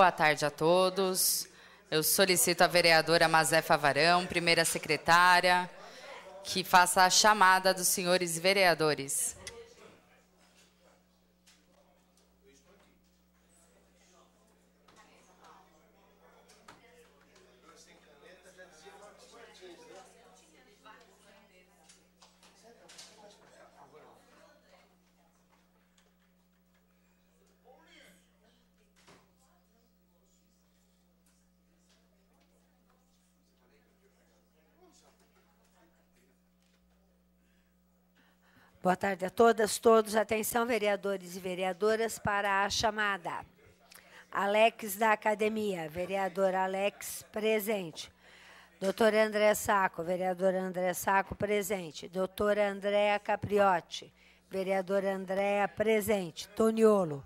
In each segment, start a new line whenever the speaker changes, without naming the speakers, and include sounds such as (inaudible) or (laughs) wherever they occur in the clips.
Boa tarde a todos. Eu solicito à vereadora Mazé Favarão, primeira secretária, que faça a chamada dos senhores vereadores.
Boa tarde a todas, todos. Atenção, vereadores e vereadoras, para a chamada. Alex da Academia, vereador Alex, presente. Doutor André Saco, vereadora André Saco, presente. Doutora Andréa Capriotti, vereadora Andréa, presente. Toniolo,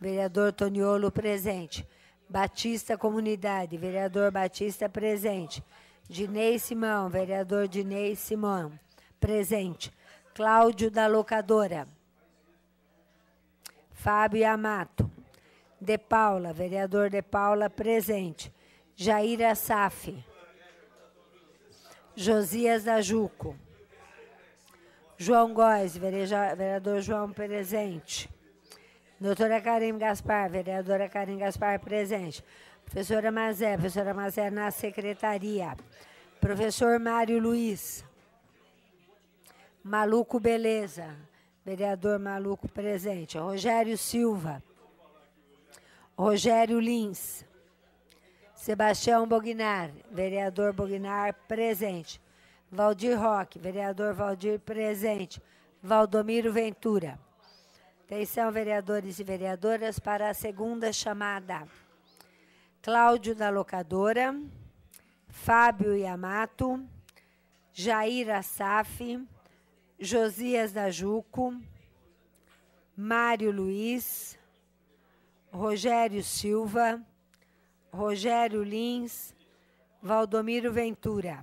vereador Toniolo, presente. Batista Comunidade, vereador Batista, presente. Dinei Simão, vereador Dinei Simão, presente. Cláudio da Locadora. Fábio Amato. De Paula, vereador De Paula, presente. Jair Assaf. Josias da Juco. João Góes, vereador João presente. Doutora Karim Gaspar, vereadora Karim Gaspar presente. Professora Mazé, professora Mazé na secretaria. Professor Mário Luiz. Maluco Beleza, vereador Maluco presente. Rogério Silva, Rogério Lins, Sebastião Bognar, vereador Bognar presente. Valdir Roque, vereador Valdir presente. Valdomiro Ventura. Atenção, vereadores e vereadoras, para a segunda chamada. Cláudio da Locadora, Fábio Yamato, Jair Assaf, Josias da Juco, Mário Luiz, Rogério Silva, Rogério Lins, Valdomiro Ventura.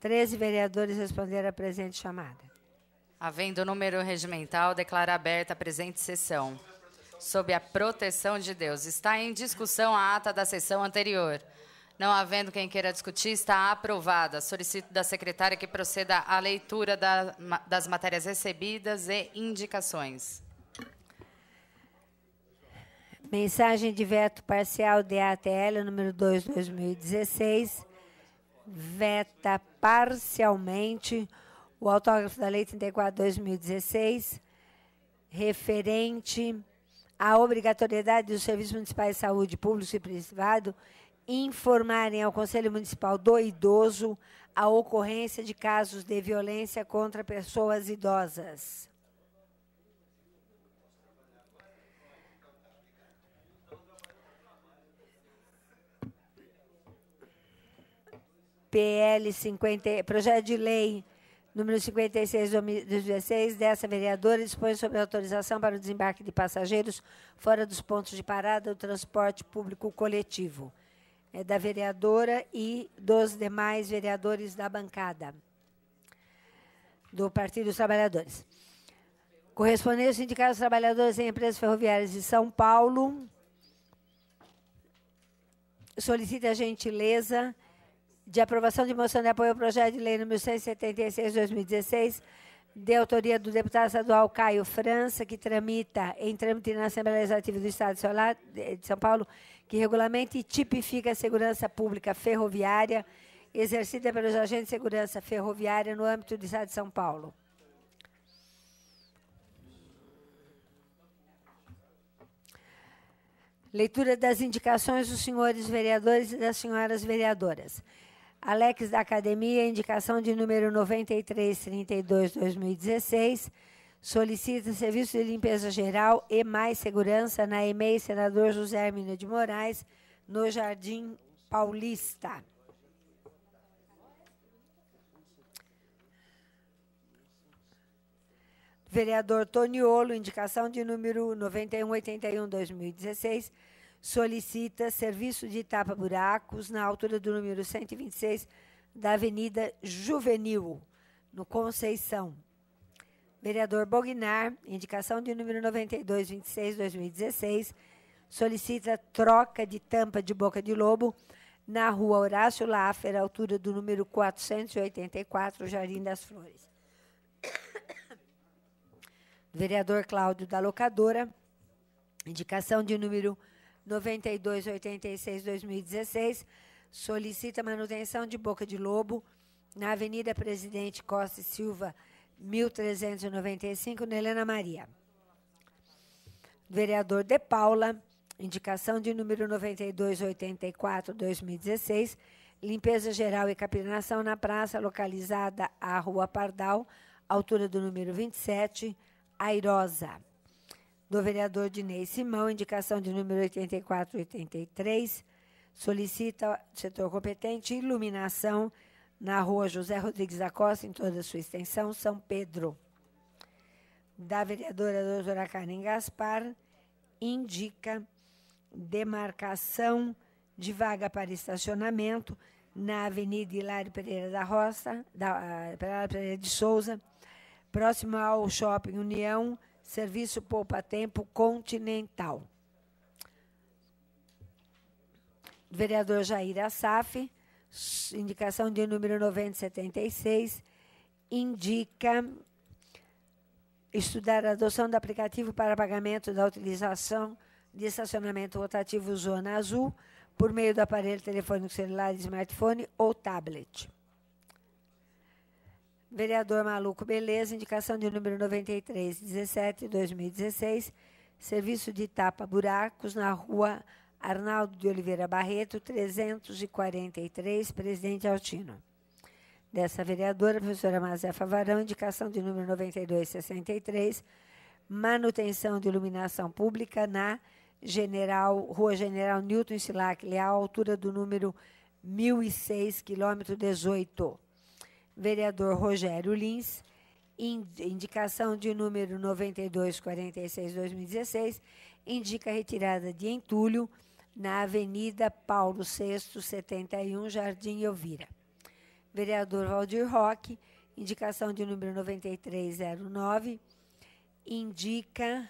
Treze vereadores responderam a presente chamada.
Havendo número regimental, declara aberta a presente sessão. Sob a proteção de Deus, está em discussão a ata da sessão anterior. Não havendo quem queira discutir, está aprovada. Solicito da secretária que proceda à leitura da, das matérias recebidas e indicações.
Mensagem de veto parcial de ATL número 2, 2016. Veta parcialmente o autógrafo da Lei 34, 2016, referente à obrigatoriedade dos serviços municipais de saúde público e privado informarem ao Conselho Municipal do Idoso a ocorrência de casos de violência contra pessoas idosas. PL 50, projeto de lei número 56 2016 dessa vereadora dispõe sobre autorização para o desembarque de passageiros fora dos pontos de parada do transporte público coletivo é, da vereadora e dos demais vereadores da bancada do Partido dos Trabalhadores. Correspondente ao Sindicato dos Trabalhadores em Empresas Ferroviárias de São Paulo, solicita a gentileza de aprovação de moção de apoio ao projeto de lei número 176-2016, de autoria do deputado estadual Caio França, que tramita em trâmite na Assembleia Legislativa do Estado de São Paulo, que regulamenta e tipifica a segurança pública ferroviária exercida pelos agentes de segurança ferroviária no âmbito do Estado de São Paulo. Leitura das indicações dos senhores vereadores e das senhoras vereadoras. Alex da Academia, indicação de número 9332-2016, Solicita serviço de limpeza geral e mais segurança na EMEI Senador José Hermínio de Moraes, no Jardim Paulista. Vereador Toniolo, indicação de número 9181-2016, solicita serviço de tapa-buracos na altura do número 126 da Avenida Juvenil, no Conceição. Vereador Bognar, indicação de número 9226-2016, solicita troca de tampa de boca de lobo na rua Horácio Laffer, altura do número 484, Jardim das Flores. (coughs) Vereador Cláudio da Locadora, indicação de número 9286-2016, solicita manutenção de boca de lobo na Avenida Presidente Costa e Silva, 1395, Nelena Maria. Vereador De Paula, indicação de número 9284, 2016, limpeza geral e capinação na praça localizada à Rua Pardal, altura do número 27, Airosa. Do vereador Dinei Simão, indicação de número 8483, solicita setor competente iluminação na rua José Rodrigues da Costa, em toda a sua extensão, São Pedro. Da vereadora doutora Karen Gaspar, indica demarcação de vaga para estacionamento na Avenida Hilário Pereira da Roça, da eh, Hilário Pereira de Souza, próximo ao Shopping União, serviço Poupa Tempo Continental. Vereador Jair Assaf, indicação de número 976, indica estudar a adoção do aplicativo para pagamento da utilização de estacionamento rotativo Zona Azul por meio do aparelho telefônico celular, smartphone ou tablet. Vereador Maluco Beleza, indicação de número 9317, 2016, serviço de tapa-buracos na rua Arnaldo de Oliveira Barreto, 343, presidente Altino. Dessa vereadora, professora Mazefa Varão, indicação de número 9263, manutenção de iluminação pública na General, Rua General Newton Silac Leal, altura do número 1006, quilômetro 18. Vereador Rogério Lins, indicação de número 9246-2016, indica retirada de entulho na Avenida Paulo VI, 71, Jardim Elvira. Vereador Valdir Roque, indicação de número 9309, indica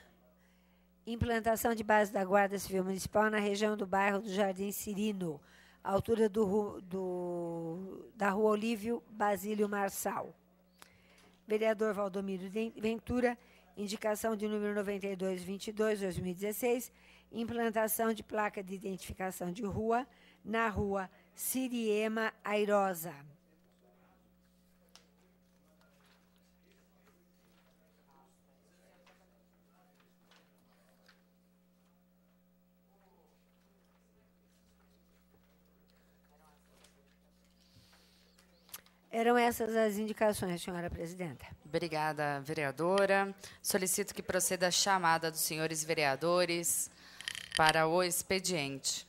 implantação de base da Guarda Civil Municipal na região do bairro do Jardim Cirino, altura do, do, da Rua Olívio Basílio Marçal. Vereador Valdomiro Ventura, indicação de número 9222, 2016, implantação de placa de identificação de rua na rua Siriema Airosa. Eram essas as indicações, senhora presidenta. Obrigada,
vereadora. Solicito que proceda a chamada dos senhores vereadores para o expediente.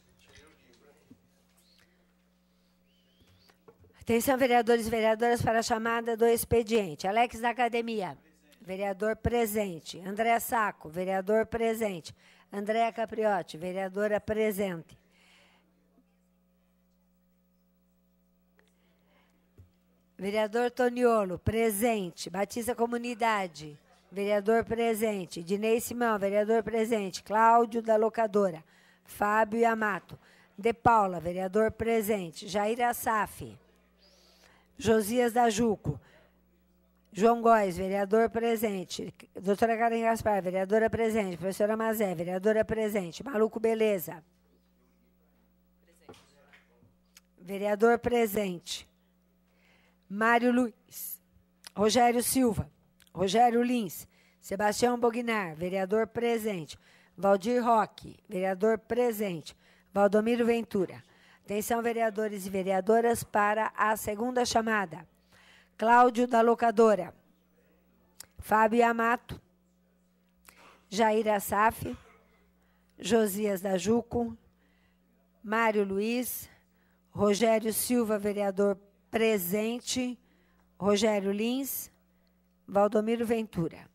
Atenção, vereadores e vereadoras, para a chamada do expediente. Alex da Academia, vereador presente. André Saco, vereador presente. Andréa Capriotti, vereadora presente. Vereador Toniolo, presente. Batista Comunidade, vereador presente. Dinei Simão, vereador presente. Cláudio da locadora. Fábio Yamato. De Paula, vereador presente. Jair Assaf. Josias da Juco. João Góes, vereador presente. Doutora Karen Gaspar, vereadora presente. Professora Mazé, vereadora presente. Maluco Beleza. Vereador presente. Mário Luiz. Rogério Silva. Rogério Lins, Sebastião Bognar, vereador presente. Valdir Roque, vereador presente. Valdomiro Ventura. Atenção, vereadores e vereadoras, para a segunda chamada. Cláudio da Locadora. Fábio Amato. Jair Assaf. Josias da Juco. Mário Luiz. Rogério Silva, vereador presente. Rogério Lins. Valdomiro Ventura.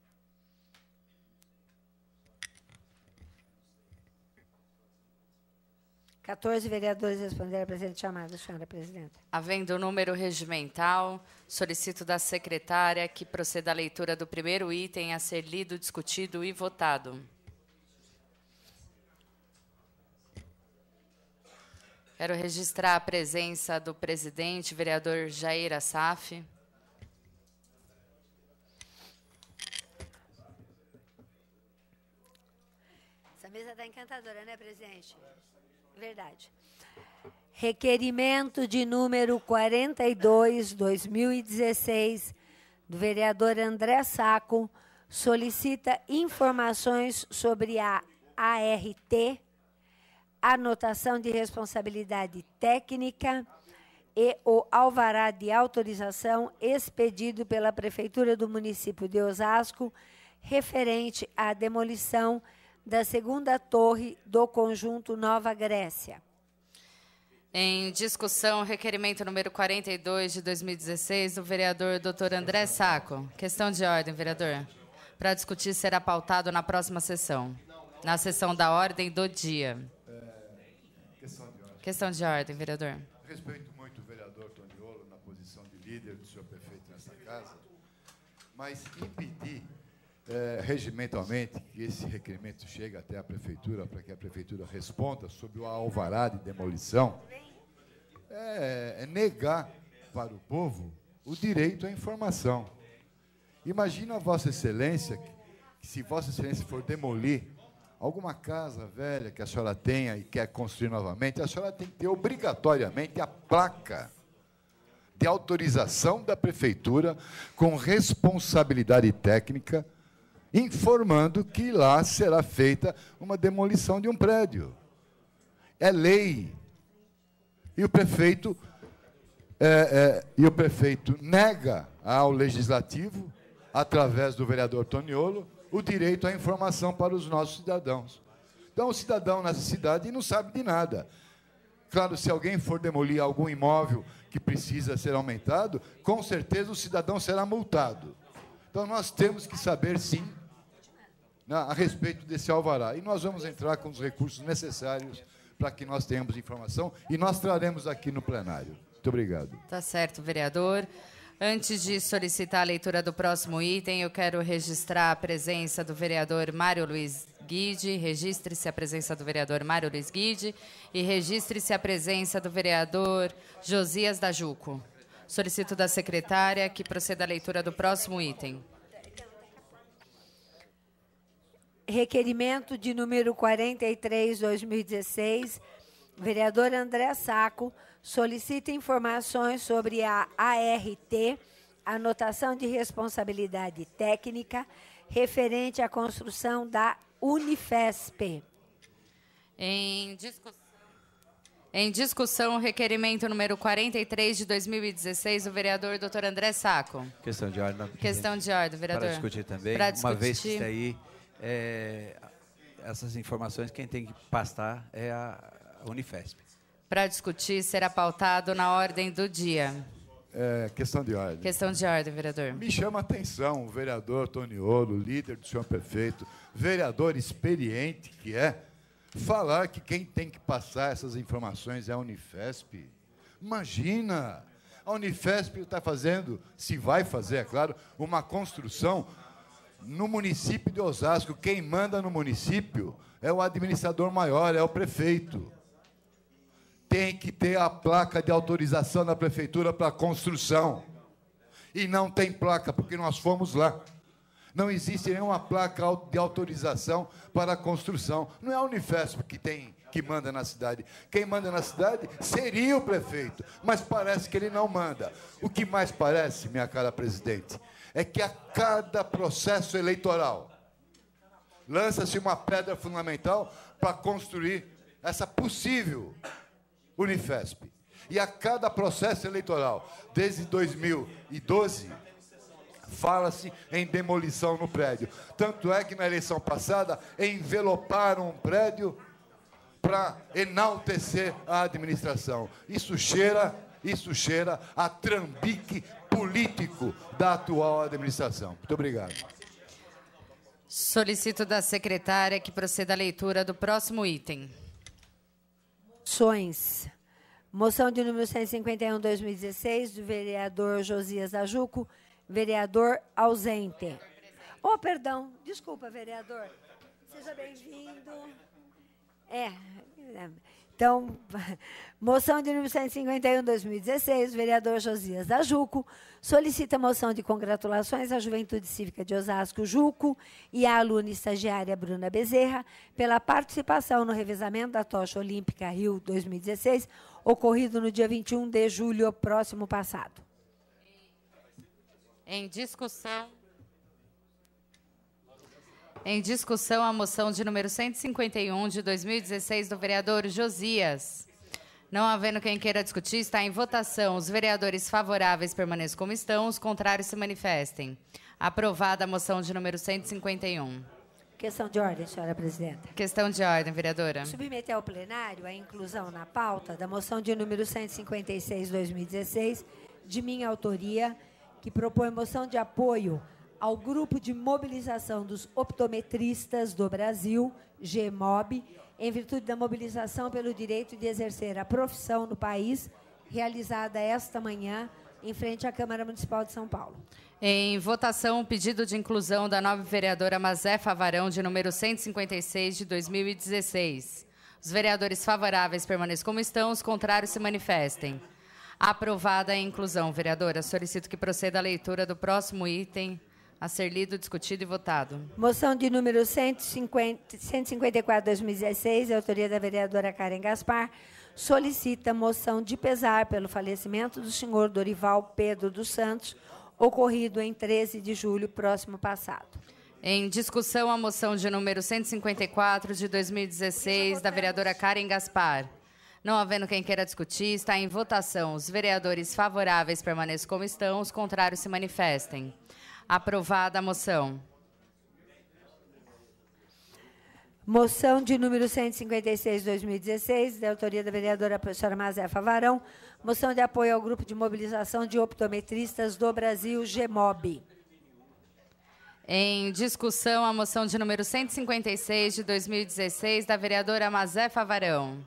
Quatorze vereadores responderam à presente chamada, senhora presidenta.
Havendo o número regimental, solicito da secretária que proceda à leitura do primeiro item a ser lido, discutido e votado. Quero registrar a presença do presidente, vereador Jair Assaf.
Essa mesa está encantadora, né, presidente? Verdade. Requerimento de número 42, 2016, do vereador André Saco, solicita informações sobre a ART, anotação de responsabilidade técnica e o alvará de autorização expedido pela Prefeitura do município de Osasco referente à demolição de da segunda torre do conjunto Nova Grécia.
Em discussão, requerimento número 42 de 2016 do vereador Dr. André Saco. Questão de ordem, vereador. Para discutir será pautado na próxima sessão. Na sessão da ordem do dia.
questão de ordem. Questão de ordem, vereador. Respeito muito o vereador Toniolo na posição de líder do senhor prefeito nessa casa, mas impedir é, regimentalmente, que esse requerimento chegue até a prefeitura, para que a prefeitura responda sobre o alvará de demolição, é, é negar para o povo o direito à informação. Imagina Vossa Excelência, que se Vossa Excelência for demolir alguma casa velha que a senhora tenha e quer construir novamente, a senhora tem que ter obrigatoriamente a placa de autorização da prefeitura com responsabilidade técnica informando que lá será feita uma demolição de um prédio. É lei. E o prefeito é, é, e o prefeito nega ao legislativo, através do vereador Toniolo, o direito à informação para os nossos cidadãos. Então, o cidadão nessa cidade não sabe de nada. Claro, se alguém for demolir algum imóvel que precisa ser aumentado, com certeza o cidadão será multado. Então, nós temos que saber, sim, a respeito desse alvará. E nós vamos entrar com os recursos necessários para que nós tenhamos informação e nós traremos aqui no plenário. Muito obrigado.
Tá certo, vereador. Antes de solicitar a leitura do próximo item, eu quero registrar a presença do vereador Mário Luiz Guide. Registre-se a presença do vereador Mário Luiz Guide e registre-se a presença do vereador Josias da Juco. Solicito da secretária que proceda a leitura do próximo item.
requerimento de número 43/2016, vereador André Saco solicita informações sobre a ART, anotação de responsabilidade técnica referente à construção da Unifesp.
Em discussão
em discussão, o requerimento número 43
de 2016, o vereador Dr. André Saco.
Questão de ordem. Questão de ordem, vereador. Para discutir também, Para discutir. uma vez que está aí é, essas informações quem tem que pastar é a Unifesp.
Para discutir, será pautado na ordem do dia.
É, questão
de ordem. Questão de ordem, vereador. Me
chama a atenção o vereador Toniolo, líder do senhor prefeito, vereador experiente que é, falar que quem tem que passar essas informações é a Unifesp. Imagina! A Unifesp está fazendo, se vai fazer, é claro, uma construção no município de Osasco, quem manda no município é o administrador maior, é o prefeito. Tem que ter a placa de autorização da prefeitura para construção. E não tem placa, porque nós fomos lá. Não existe nenhuma placa de autorização para a construção. Não é a Unifesp que tem que manda na cidade. Quem manda na cidade seria o prefeito, mas parece que ele não manda. O que mais parece, minha cara presidente, é que a cada processo eleitoral lança-se uma pedra fundamental para construir essa possível Unifesp. E a cada processo eleitoral, desde 2012, fala-se em demolição no prédio. Tanto é que na eleição passada enveloparam um prédio para enaltecer a administração. Isso cheira, isso cheira a trambique político da atual administração. Muito obrigado.
Solicito da secretária que proceda à leitura do próximo item.
Moções. Moção de número 151-2016, do vereador Josias Ajuco, vereador ausente. Oh, perdão, desculpa, vereador. Seja bem-vindo. É, é. Então, (laughs) moção de número 151, 2016, vereador Josias da Juco solicita moção de congratulações à Juventude Cívica de Osasco, Juco, e à aluna estagiária Bruna Bezerra pela participação no revezamento da tocha olímpica Rio 2016, ocorrido no dia 21 de julho próximo passado.
Em discussão. Em discussão, a moção de número 151 de 2016 do vereador Josias. Não havendo quem queira discutir, está em votação. Os vereadores favoráveis permaneçam como estão, os contrários se manifestem. Aprovada a moção de número 151.
Questão de ordem, senhora presidenta.
Questão de ordem, vereadora.
Submeter ao plenário a inclusão na pauta da moção de número 156, 2016, de minha autoria, que propõe moção de apoio ao grupo de mobilização dos optometristas do Brasil, GMOB, em virtude da mobilização pelo direito de exercer a profissão no país, realizada esta manhã em frente à Câmara Municipal de São Paulo.
Em votação, o pedido de inclusão da nova vereadora Mazé Favarão, de número 156 de 2016. Os vereadores favoráveis permaneçam como estão, os contrários se manifestem. Aprovada a inclusão, vereadora. Solicito que proceda a leitura do próximo item a ser lido, discutido e votado.
Moção de número 154-2016, autoria da vereadora Karen Gaspar, solicita moção de pesar pelo falecimento do senhor Dorival Pedro dos Santos, ocorrido em 13 de julho próximo
passado. Em discussão, a moção de número 154 de 2016, da vereadora Karen Gaspar. Não havendo quem queira discutir, está em votação. Os vereadores favoráveis permaneçam como estão, os contrários se manifestem. Aprovada a moção.
Moção de número 156-2016, da autoria da vereadora professora Mazé Favarão, moção de apoio ao Grupo de Mobilização de Optometristas do Brasil, GEMOB.
Em discussão, a moção de número 156 de 2016, da vereadora Mazé Favarão.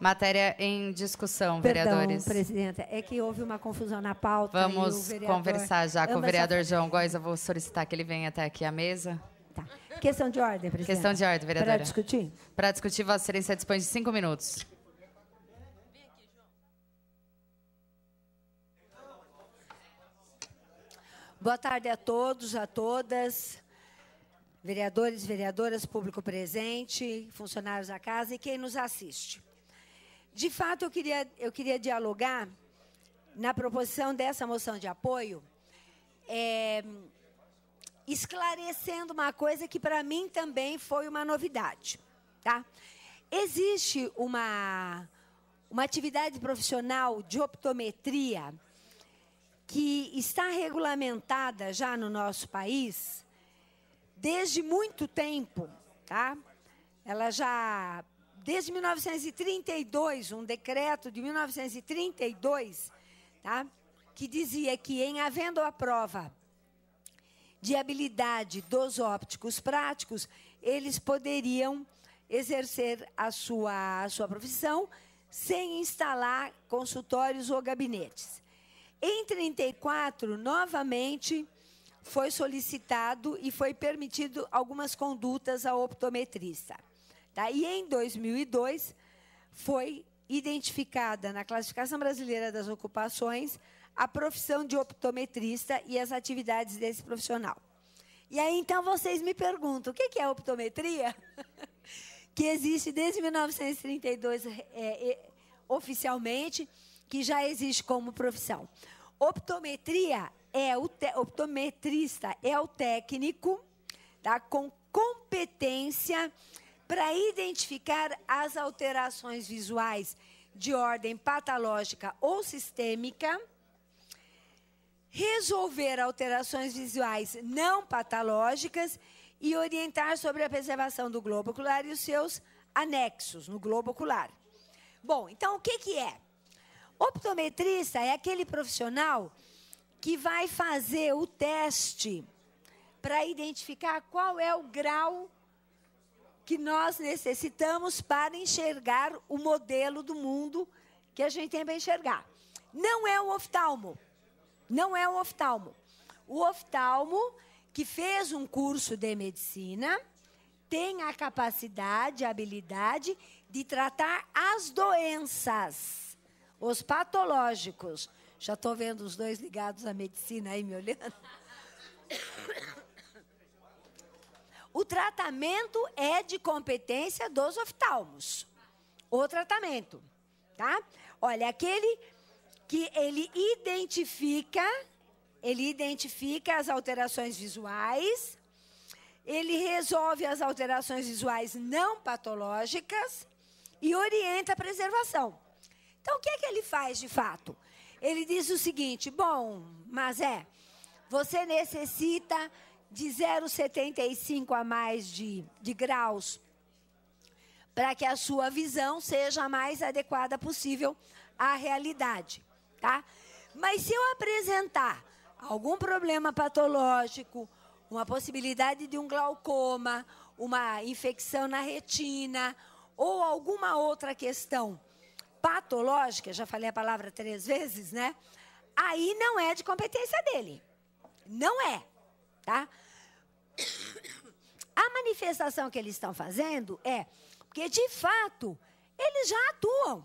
Matéria em discussão, Perdão, vereadores.
presidenta. É que houve uma confusão na pauta. Vamos conversar já com o vereador
João Góes. Eu vou solicitar que ele venha até aqui à mesa. Tá.
Questão de ordem, presidente. Questão de ordem, vereadora. Para
discutir? Para discutir, Vossa Excelência dispõe de cinco minutos.
Boa tarde a todos, a todas, vereadores, vereadoras, público presente, funcionários da casa e quem nos assiste. De fato, eu queria, eu queria dialogar na proposição dessa moção de apoio, é, esclarecendo uma coisa que para mim também foi uma novidade. Tá? Existe uma, uma atividade profissional de optometria que está regulamentada já no nosso país desde muito tempo. Tá? Ela já desde 1932, um decreto de 1932, tá? que dizia que, em havendo a prova de habilidade dos ópticos práticos, eles poderiam exercer a sua, a sua profissão sem instalar consultórios ou gabinetes. Em 34, novamente, foi solicitado e foi permitido algumas condutas ao optometrista. Daí, em 2002, foi identificada na classificação brasileira das ocupações a profissão de optometrista e as atividades desse profissional. E aí, então, vocês me perguntam, o que é optometria? (laughs) que existe desde 1932 é, é, oficialmente, que já existe como profissão. Optometria é o optometrista é o técnico tá, com competência para identificar as alterações visuais de ordem patológica ou sistêmica, resolver alterações visuais não patológicas e orientar sobre a preservação do globo ocular e os seus anexos no globo ocular. Bom, então o que, que é? Optometrista é aquele profissional que vai fazer o teste para identificar qual é o grau que nós necessitamos para enxergar o modelo do mundo que a gente tem para enxergar. Não é o oftalmo. Não é o oftalmo. O oftalmo que fez um curso de medicina tem a capacidade, a habilidade de tratar as doenças, os patológicos. Já estou vendo os dois ligados à medicina aí me olhando. O tratamento é de competência dos oftalmos. O tratamento, tá? Olha, aquele que ele identifica, ele identifica as alterações visuais, ele resolve as alterações visuais não patológicas e orienta a preservação. Então, o que é que ele faz de fato? Ele diz o seguinte: bom, mas é, você necessita de 0,75 a mais de, de graus para que a sua visão seja a mais adequada possível à realidade, tá? Mas se eu apresentar algum problema patológico, uma possibilidade de um glaucoma, uma infecção na retina ou alguma outra questão patológica, já falei a palavra três vezes, né? Aí não é de competência dele. Não é tá? A manifestação que eles estão fazendo é porque, de fato, eles já atuam.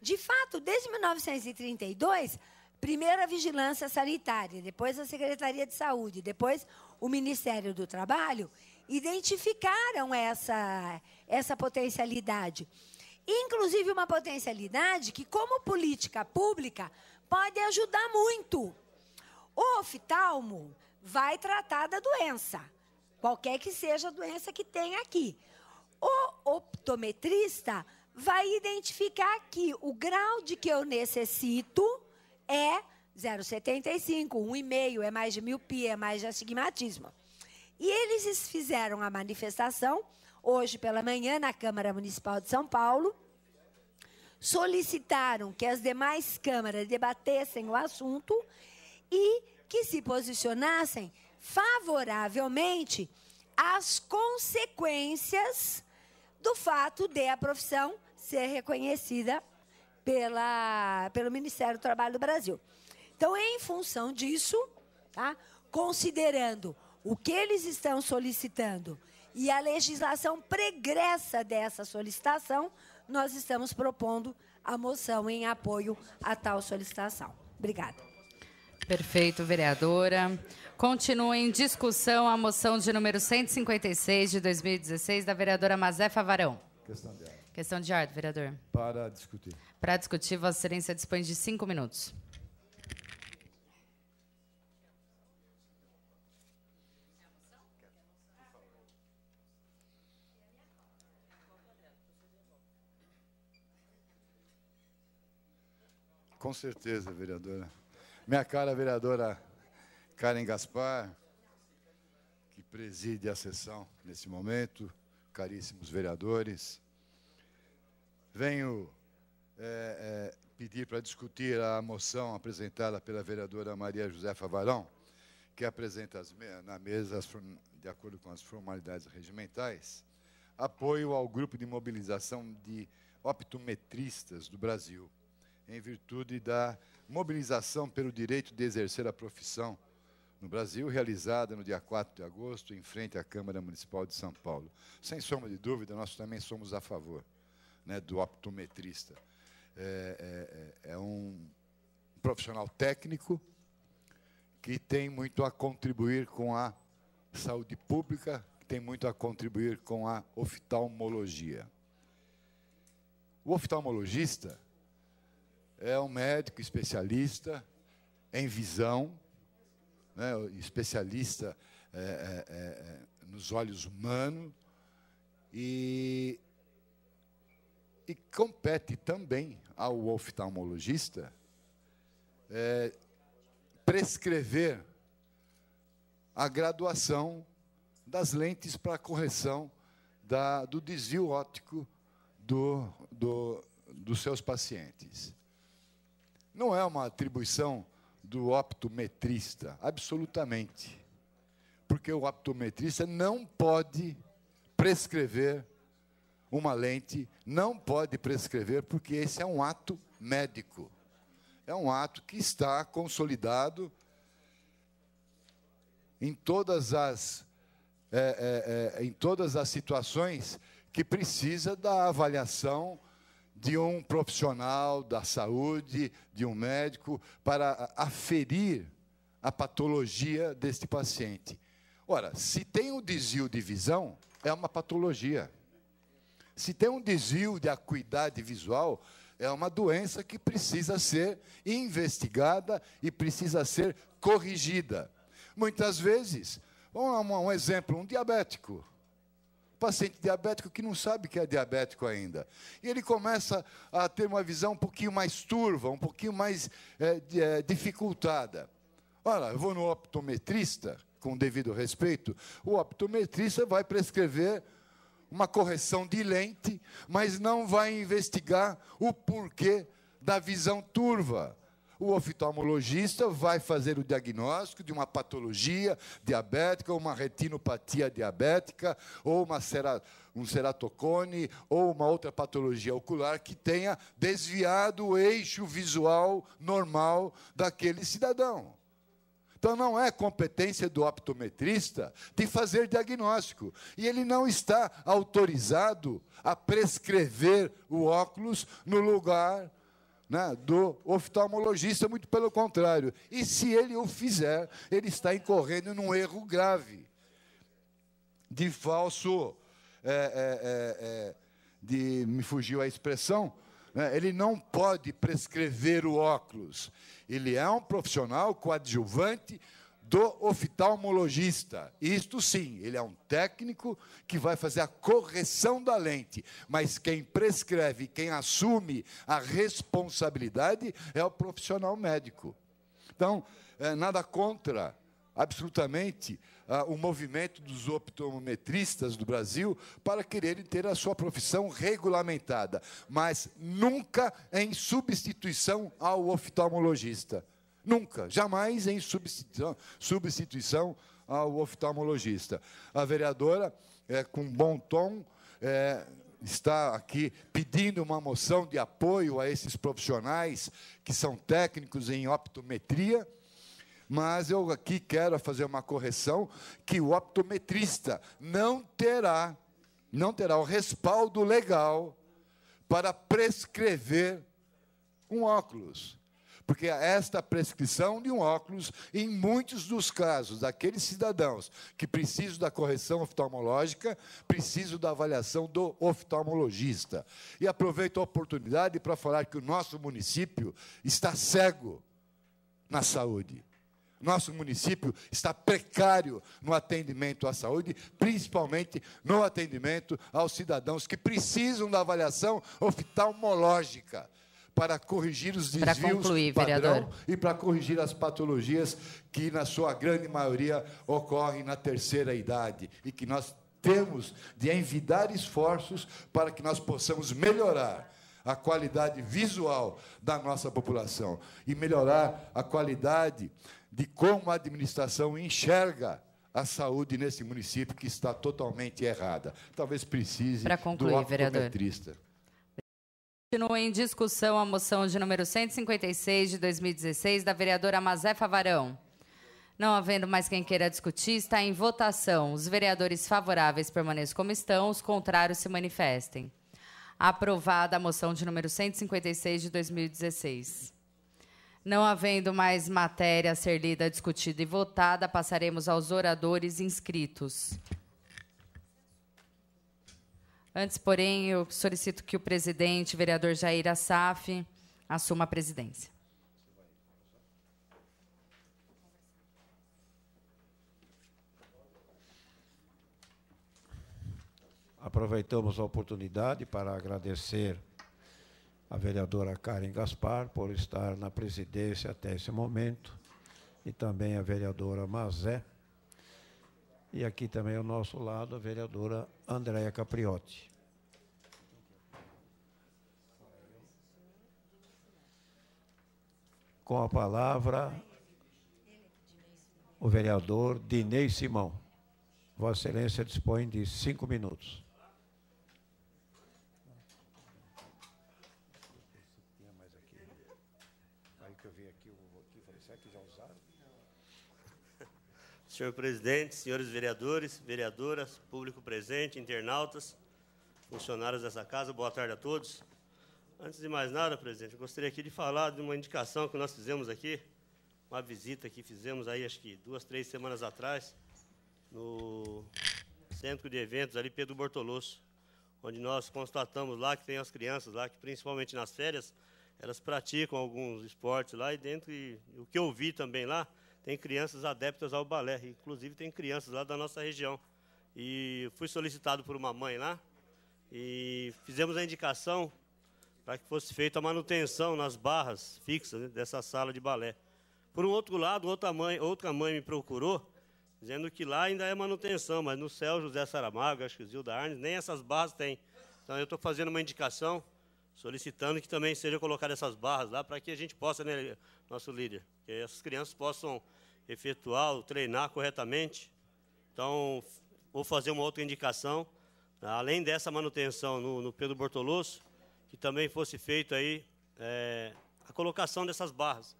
De fato, desde 1932, primeiro a vigilância sanitária, depois a Secretaria de Saúde, depois o Ministério do Trabalho, identificaram essa, essa potencialidade. Inclusive, uma potencialidade que, como política pública, pode ajudar muito. O oftalmo, vai tratar da doença, qualquer que seja a doença que tem aqui. O optometrista vai identificar que o grau de que eu necessito é 0,75, 1,5, é mais de miopia, é mais de astigmatismo. E eles fizeram a manifestação hoje pela manhã na Câmara Municipal de São Paulo, solicitaram que as demais câmaras debatessem o assunto e que se posicionassem favoravelmente às consequências do fato de a profissão ser reconhecida pela, pelo Ministério do Trabalho do Brasil. Então, em função disso, tá, considerando o que eles estão solicitando e a legislação pregressa dessa solicitação, nós estamos propondo a moção em apoio a tal solicitação. Obrigada.
Perfeito, vereadora. Continua em discussão a moção de número 156 de 2016 da vereadora Mazé Favarão. Questão de ordem. Questão de ordem, vereador.
Para discutir.
Para discutir, Vossa Excelência dispõe de cinco minutos.
Com certeza, vereadora. Minha cara vereadora Karen Gaspar, que preside a sessão nesse momento, caríssimos vereadores. Venho é, é, pedir para discutir a moção apresentada pela vereadora Maria Josefa Varão, que apresenta as, na mesa, as, de acordo com as formalidades regimentais, apoio ao grupo de mobilização de optometristas do Brasil, em virtude da mobilização pelo direito de exercer a profissão no Brasil, realizada no dia 4 de agosto, em frente à Câmara Municipal de São Paulo. Sem sombra de dúvida, nós também somos a favor né, do optometrista. É, é, é, é um profissional técnico que tem muito a contribuir com a saúde pública, que tem muito a contribuir com a oftalmologia. O oftalmologista é um médico especialista em visão, né, especialista é, é, é, é nos olhos humanos, e, e compete também ao oftalmologista é, prescrever a graduação das lentes para correção da, do desvio óptico do, do, dos seus pacientes. Não é uma atribuição do optometrista, absolutamente. Porque o optometrista não pode prescrever uma lente, não pode prescrever, porque esse é um ato médico. É um ato que está consolidado em todas as, é, é, é, em todas as situações que precisa da avaliação de um profissional da saúde, de um médico, para aferir a patologia deste paciente. Ora, se tem o um desvio de visão, é uma patologia. Se tem um desvio de acuidade visual, é uma doença que precisa ser investigada e precisa ser corrigida. Muitas vezes, vamos lá, um exemplo, um diabético paciente diabético que não sabe que é diabético ainda. E ele começa a ter uma visão um pouquinho mais turva, um pouquinho mais é, é, dificultada. Olha, eu vou no optometrista, com devido respeito, o optometrista vai prescrever uma correção de lente, mas não vai investigar o porquê da visão turva o oftalmologista vai fazer o diagnóstico de uma patologia diabética, ou uma retinopatia diabética, ou uma cera, um ceratocone, ou uma outra patologia ocular que tenha desviado o eixo visual normal daquele cidadão. Então não é competência do optometrista de fazer diagnóstico. E ele não está autorizado a prescrever o óculos no lugar né, do oftalmologista, muito pelo contrário. E se ele o fizer, ele está incorrendo num erro grave de falso. É, é, é, é de, me fugiu a expressão, né, ele não pode prescrever o óculos. Ele é um profissional coadjuvante do oftalmologista. Isto sim, ele é um técnico que vai fazer a correção da lente, mas quem prescreve, quem assume a responsabilidade é o profissional médico. Então, é, nada contra, absolutamente, o movimento dos optometristas do Brasil para quererem ter a sua profissão regulamentada, mas nunca em substituição ao oftalmologista. Nunca, jamais em substituição, substituição ao oftalmologista. A vereadora, é, com bom tom, é, está aqui pedindo uma moção de apoio a esses profissionais que são técnicos em optometria, mas eu aqui quero fazer uma correção que o optometrista não terá não terá o respaldo legal para prescrever um óculos porque esta prescrição de um óculos, em muitos dos casos, daqueles cidadãos que precisam da correção oftalmológica, precisam da avaliação do oftalmologista. E aproveito a oportunidade para falar que o nosso município está cego na saúde. Nosso município está precário no atendimento à saúde, principalmente no atendimento aos cidadãos que precisam da avaliação oftalmológica para corrigir os desvios para concluir, padrão vereador. e para corrigir as patologias que, na sua grande maioria, ocorrem na terceira idade e que nós temos de envidar esforços para que nós possamos melhorar a qualidade visual da nossa população e melhorar a qualidade de como a administração enxerga a saúde nesse município que está totalmente errada. Talvez precise concluir, do optometrista. Vereador.
Continua em discussão a moção de número 156 de 2016 da vereadora Mazé Favarão. Não havendo mais quem queira discutir, está em votação. Os vereadores favoráveis permaneçam como estão, os contrários se manifestem. Aprovada a moção de número 156 de 2016. Não havendo mais matéria a ser lida, discutida e votada, passaremos aos oradores inscritos. Antes, porém, eu solicito que o presidente, vereador Jair Assaf, assuma a presidência.
Aproveitamos a oportunidade para agradecer a vereadora Karen Gaspar por estar na presidência até esse momento e também a vereadora Mazé. E aqui também ao nosso lado a vereadora Andréia Capriotti. Com a palavra, o vereador Dinei Simão. Vossa Excelência dispõe de cinco minutos.
Senhor presidente, senhores vereadores, vereadoras, público presente, internautas, funcionários dessa casa, boa tarde a todos. Antes de mais nada, presidente, eu gostaria aqui de falar de uma indicação que nós fizemos aqui, uma visita que fizemos aí, acho que duas, três semanas atrás, no centro de eventos ali, Pedro Bortolosso, onde nós constatamos lá que tem as crianças lá, que principalmente nas férias, elas praticam alguns esportes lá, e dentro, e, o que eu vi também lá, tem crianças adeptas ao balé, inclusive tem crianças lá da nossa região. E fui solicitado por uma mãe lá, e fizemos a indicação para que fosse feita a manutenção nas barras fixas né, dessa sala de balé. Por um outro lado, outra mãe, outra mãe me procurou, dizendo que lá ainda é manutenção, mas no céu José Saramago, acho que Zilda Arnes, nem essas barras tem. Então eu estou fazendo uma indicação, solicitando que também seja colocadas essas barras lá, para que a gente possa, né, nosso líder, que essas crianças possam efetuar, treinar corretamente. Então, vou fazer uma outra indicação. Além dessa manutenção no, no Pedro Bortolosso, que também fosse feito aí é, a colocação dessas barras.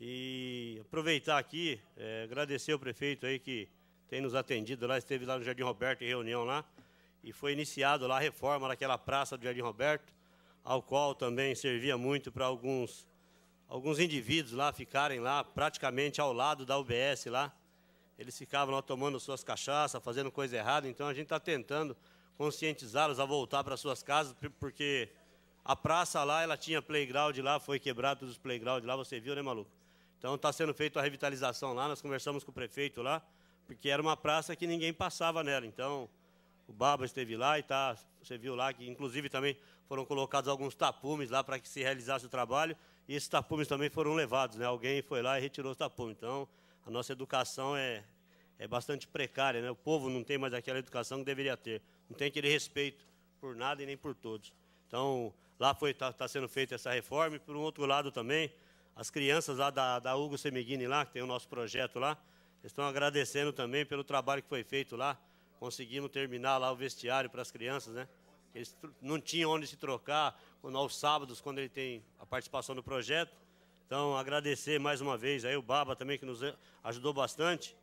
E aproveitar aqui, é, agradecer ao prefeito aí que tem nos atendido lá, esteve lá no Jardim Roberto em reunião lá, e foi iniciado lá a reforma daquela praça do Jardim Roberto, ao qual também servia muito para alguns, alguns indivíduos lá ficarem lá praticamente ao lado da UBS lá. Eles ficavam lá tomando suas cachaças, fazendo coisa errada, então a gente está tentando conscientizá-los a voltar para suas casas, porque a praça lá, ela tinha playground lá, foi quebrado todos os playgrounds lá, você viu, né, maluco? Então está sendo feita a revitalização lá, nós conversamos com o prefeito lá, porque era uma praça que ninguém passava nela. Então, o Baba esteve lá e tá, você viu lá que, inclusive, também foram colocados alguns tapumes lá para que se realizasse o trabalho, e esses tapumes também foram levados, né? Alguém foi lá e retirou os tapumes. Então, a nossa educação é, é bastante precária, né? O povo não tem mais aquela educação que deveria ter, não tem aquele respeito por nada e nem por todos. Então, Lá está tá sendo feita essa reforma. E, por um outro lado, também, as crianças lá da, da Hugo Semeghini, lá, que tem o nosso projeto lá, estão agradecendo também pelo trabalho que foi feito lá. Conseguimos terminar lá o vestiário para as crianças, né? Eles não tinham onde se trocar aos sábados, quando ele tem a participação do projeto. Então, agradecer mais uma vez aí o Baba também, que nos ajudou bastante.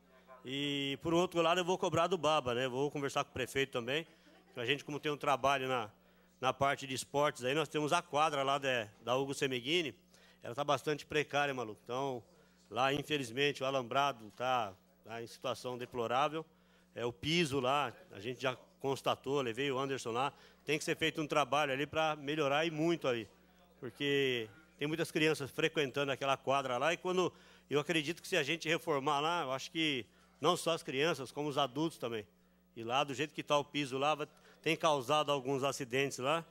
E, por outro lado, eu vou cobrar do Baba, né? Vou conversar com o prefeito também. A gente, como tem um trabalho na, na parte de esportes. Aí nós temos a quadra lá de, da Hugo Semeghini. Ela está bastante precária, maluco. Então, lá, infelizmente, o alambrado está tá em situação deplorável. É, o piso lá, a gente já constatou, levei o Anderson lá. Tem que ser feito um trabalho ali para melhorar e muito ali. Porque tem muitas crianças frequentando aquela quadra lá. E quando eu acredito que se a gente reformar lá, eu acho que não só as crianças, como os adultos também. E lá, do jeito que está o piso lá, vai tem causado alguns acidentes lá.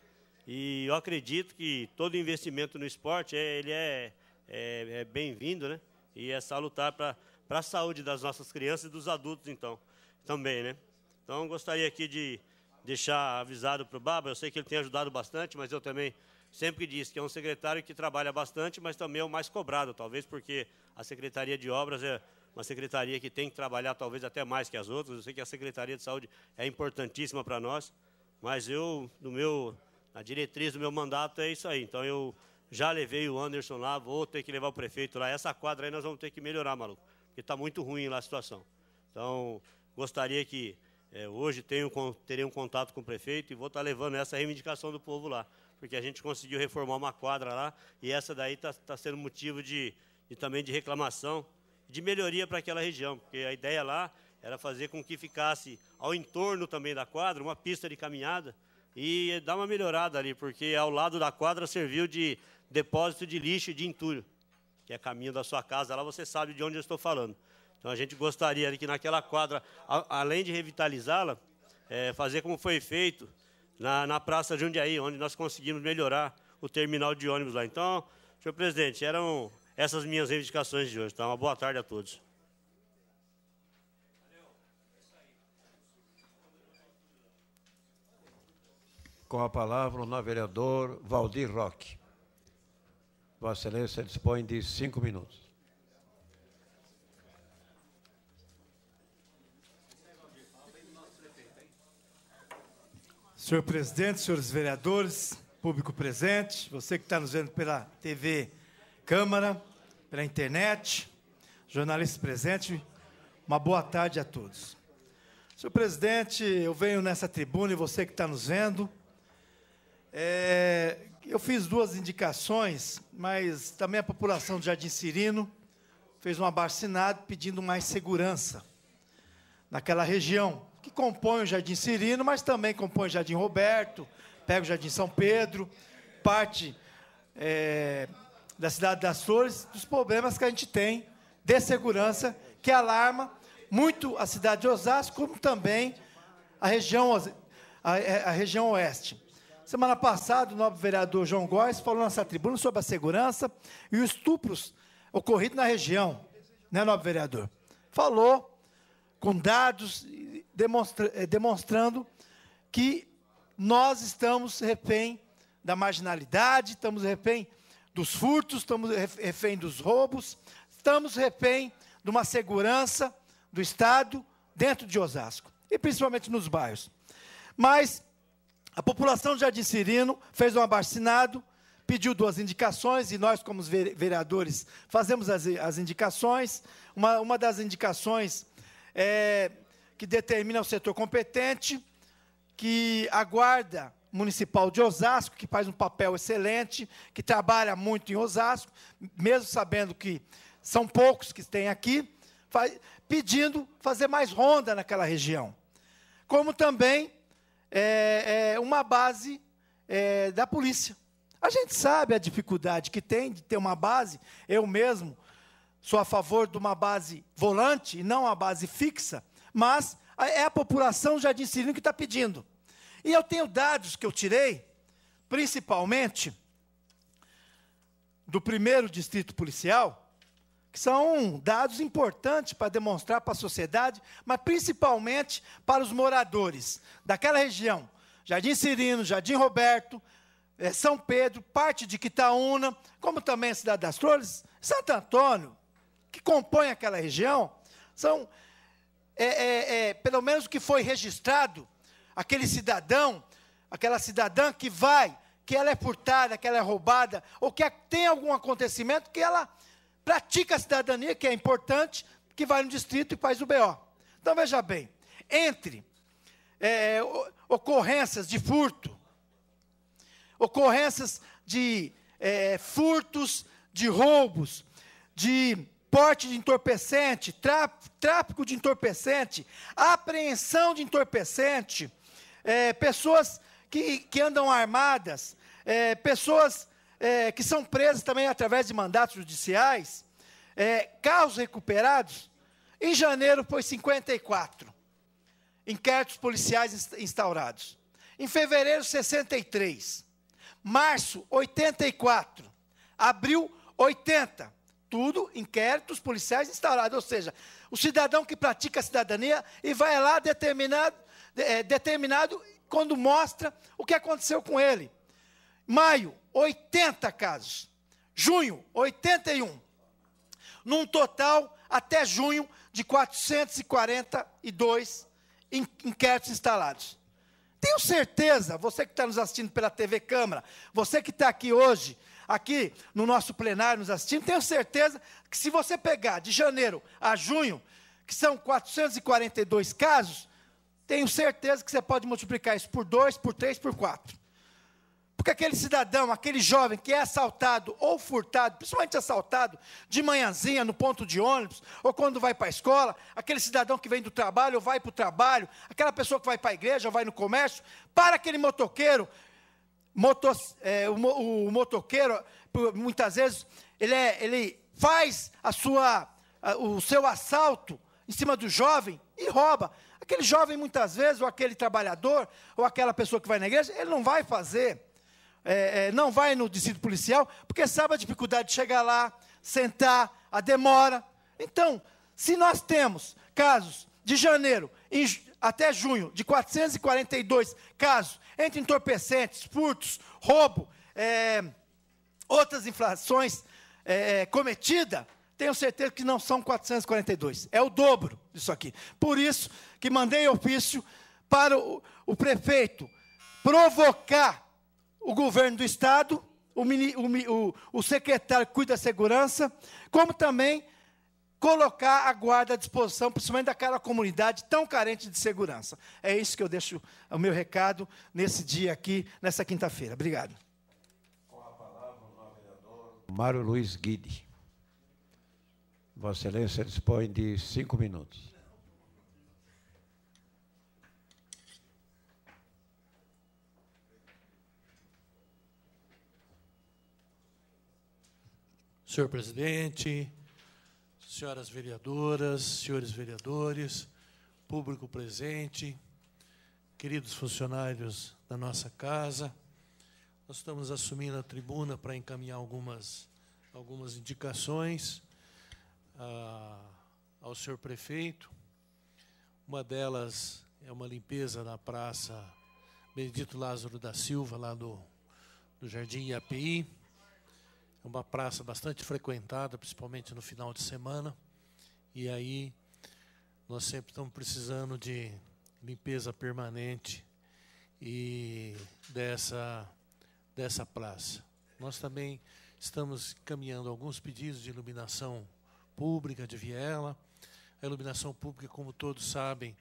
E eu acredito que todo investimento no esporte é, ele é, é, é bem-vindo, né? E é salutar para a saúde das nossas crianças e dos adultos, então, também, né? Então, gostaria aqui de deixar avisado para o Baba, eu sei que ele tem ajudado bastante, mas eu também sempre disse que é um secretário que trabalha bastante, mas também é o mais cobrado, talvez porque a Secretaria de Obras é uma secretaria que tem que trabalhar talvez até mais que as outras. Eu sei que a Secretaria de Saúde é importantíssima para nós, mas eu, no meu, a diretriz do meu mandato, é isso aí. Então eu já levei o Anderson lá, vou ter que levar o prefeito lá. Essa quadra aí nós vamos ter que melhorar, maluco, porque está muito ruim lá a situação. Então, gostaria que é, hoje tenho, terei um contato com o prefeito e vou estar tá levando essa reivindicação do povo lá, porque a gente conseguiu reformar uma quadra lá e essa daí está tá sendo motivo de, de, também de reclamação, de melhoria para aquela região, porque a ideia lá era fazer com que ficasse ao entorno também da quadra uma pista de caminhada e dar uma melhorada ali, porque ao lado da quadra serviu de depósito de lixo e de entulho, que é caminho da sua casa, lá você sabe de onde eu estou falando. Então a gente gostaria ali que naquela quadra, a, além de revitalizá-la, é, fazer como foi feito na, na Praça Jundiaí, onde nós conseguimos melhorar o terminal de ônibus lá. Então, senhor presidente, eram essas minhas reivindicações de hoje. então Uma boa tarde a todos.
Com a palavra, o honorável vereador Valdir Roque. Vossa Excelência dispõe de cinco minutos.
Senhor presidente, senhores vereadores, público presente, você que está nos vendo pela TV Câmara, pela internet, jornalista presente, uma boa tarde a todos. Senhor presidente, eu venho nessa tribuna e você que está nos vendo é, eu fiz duas indicações, mas também a população do Jardim Cirino fez um abarcinado pedindo mais segurança naquela região, que compõe o Jardim Cirino, mas também compõe o Jardim Roberto, pega o Jardim São Pedro, parte é, da cidade das Flores, dos problemas que a gente tem de segurança, que alarma muito a cidade de Osasco, como também a região, a, a região oeste. Semana passada, o nobre vereador João Góes falou nessa tribuna sobre a segurança e os estupros ocorridos na região, né, nobre vereador? Falou com dados demonstra eh, demonstrando que nós estamos refém da marginalidade, estamos refém dos furtos, estamos refém dos roubos, estamos refém de uma segurança do Estado dentro de Osasco e principalmente nos bairros. Mas a população de de Cirino fez um abastinado, pediu duas indicações, e nós, como vereadores, fazemos as, as indicações. Uma, uma das indicações é, que determina o setor competente, que a Guarda Municipal de Osasco, que faz um papel excelente, que trabalha muito em Osasco, mesmo sabendo que são poucos que tem aqui, faz, pedindo fazer mais ronda naquela região. Como também é, é uma base é, da polícia. A gente sabe a dificuldade que tem de ter uma base. Eu mesmo sou a favor de uma base volante e não uma base fixa, mas é a população já de que está pedindo. E eu tenho dados que eu tirei, principalmente do primeiro distrito policial, que são dados importantes para demonstrar para a sociedade, mas principalmente para os moradores daquela região. Jardim Cirino, Jardim Roberto, eh, São Pedro, parte de Quitaúna, como também a Cidade das Flores, Santo Antônio, que compõe aquela região, são, é, é, é, pelo menos o que foi registrado, aquele cidadão, aquela cidadã que vai, que ela é furtada, que ela é roubada, ou que tem algum acontecimento que ela pratica a cidadania, que é importante, que vai no distrito e faz o BO. Então, veja bem, entre é, ocorrências de furto, ocorrências de é, furtos, de roubos, de porte de entorpecente, tráfico de entorpecente, apreensão de entorpecente, é, pessoas que, que andam armadas, é, pessoas é, que são presos também através de mandatos judiciais, é, carros recuperados, em janeiro foi 54 inquéritos policiais instaurados. Em fevereiro, 63. Março, 84. Abril, 80. Tudo inquéritos policiais instaurados. Ou seja, o cidadão que pratica a cidadania e vai lá determinado, é, determinado quando mostra o que aconteceu com ele. Maio, 80 casos. Junho, 81. Num total, até junho, de 442 inquéritos instalados. Tenho certeza, você que está nos assistindo pela TV Câmara, você que está aqui hoje, aqui no nosso plenário nos assistindo, tenho certeza que se você pegar de janeiro a junho, que são 442 casos, tenho certeza que você pode multiplicar isso por 2, por 3, por 4. Porque aquele cidadão, aquele jovem que é assaltado ou furtado, principalmente assaltado, de manhãzinha no ponto de ônibus, ou quando vai para a escola, aquele cidadão que vem do trabalho ou vai para o trabalho, aquela pessoa que vai para a igreja ou vai no comércio, para aquele motoqueiro, motos, é, o, o, o, motoqueiro, muitas vezes, ele, é, ele faz a sua, a, o seu assalto em cima do jovem e rouba. Aquele jovem, muitas vezes, ou aquele trabalhador, ou aquela pessoa que vai na igreja, ele não vai fazer é, é, não vai no distrito policial, porque sabe a dificuldade de chegar lá, sentar, a demora. Então, se nós temos casos de janeiro em, até junho de 442 casos entre entorpecentes, furtos, roubo, é, outras inflações é, é cometidas, tenho certeza que não são 442, é o dobro disso aqui. Por isso que mandei ofício para o, o prefeito provocar o governo do estado, o, o, o secretário que cuida da segurança, como também colocar a guarda à disposição, principalmente daquela comunidade tão carente de segurança. É isso que eu deixo o meu recado nesse dia aqui, nessa quinta-feira. Obrigado. Com a
palavra, o vereador Mário Luiz Guide. Vossa Excelência dispõe de cinco minutos.
Senhor presidente, senhoras vereadoras, senhores vereadores, público presente, queridos funcionários da nossa casa, nós estamos assumindo a tribuna para encaminhar algumas, algumas indicações ah, ao senhor prefeito. Uma delas é uma limpeza na praça Benedito Lázaro da Silva, lá do, do Jardim IAPI. É uma praça bastante frequentada, principalmente no final de semana. E aí nós sempre estamos precisando de limpeza permanente e dessa dessa praça. Nós também estamos caminhando alguns pedidos de iluminação pública de Viela. A iluminação pública, como todos sabem,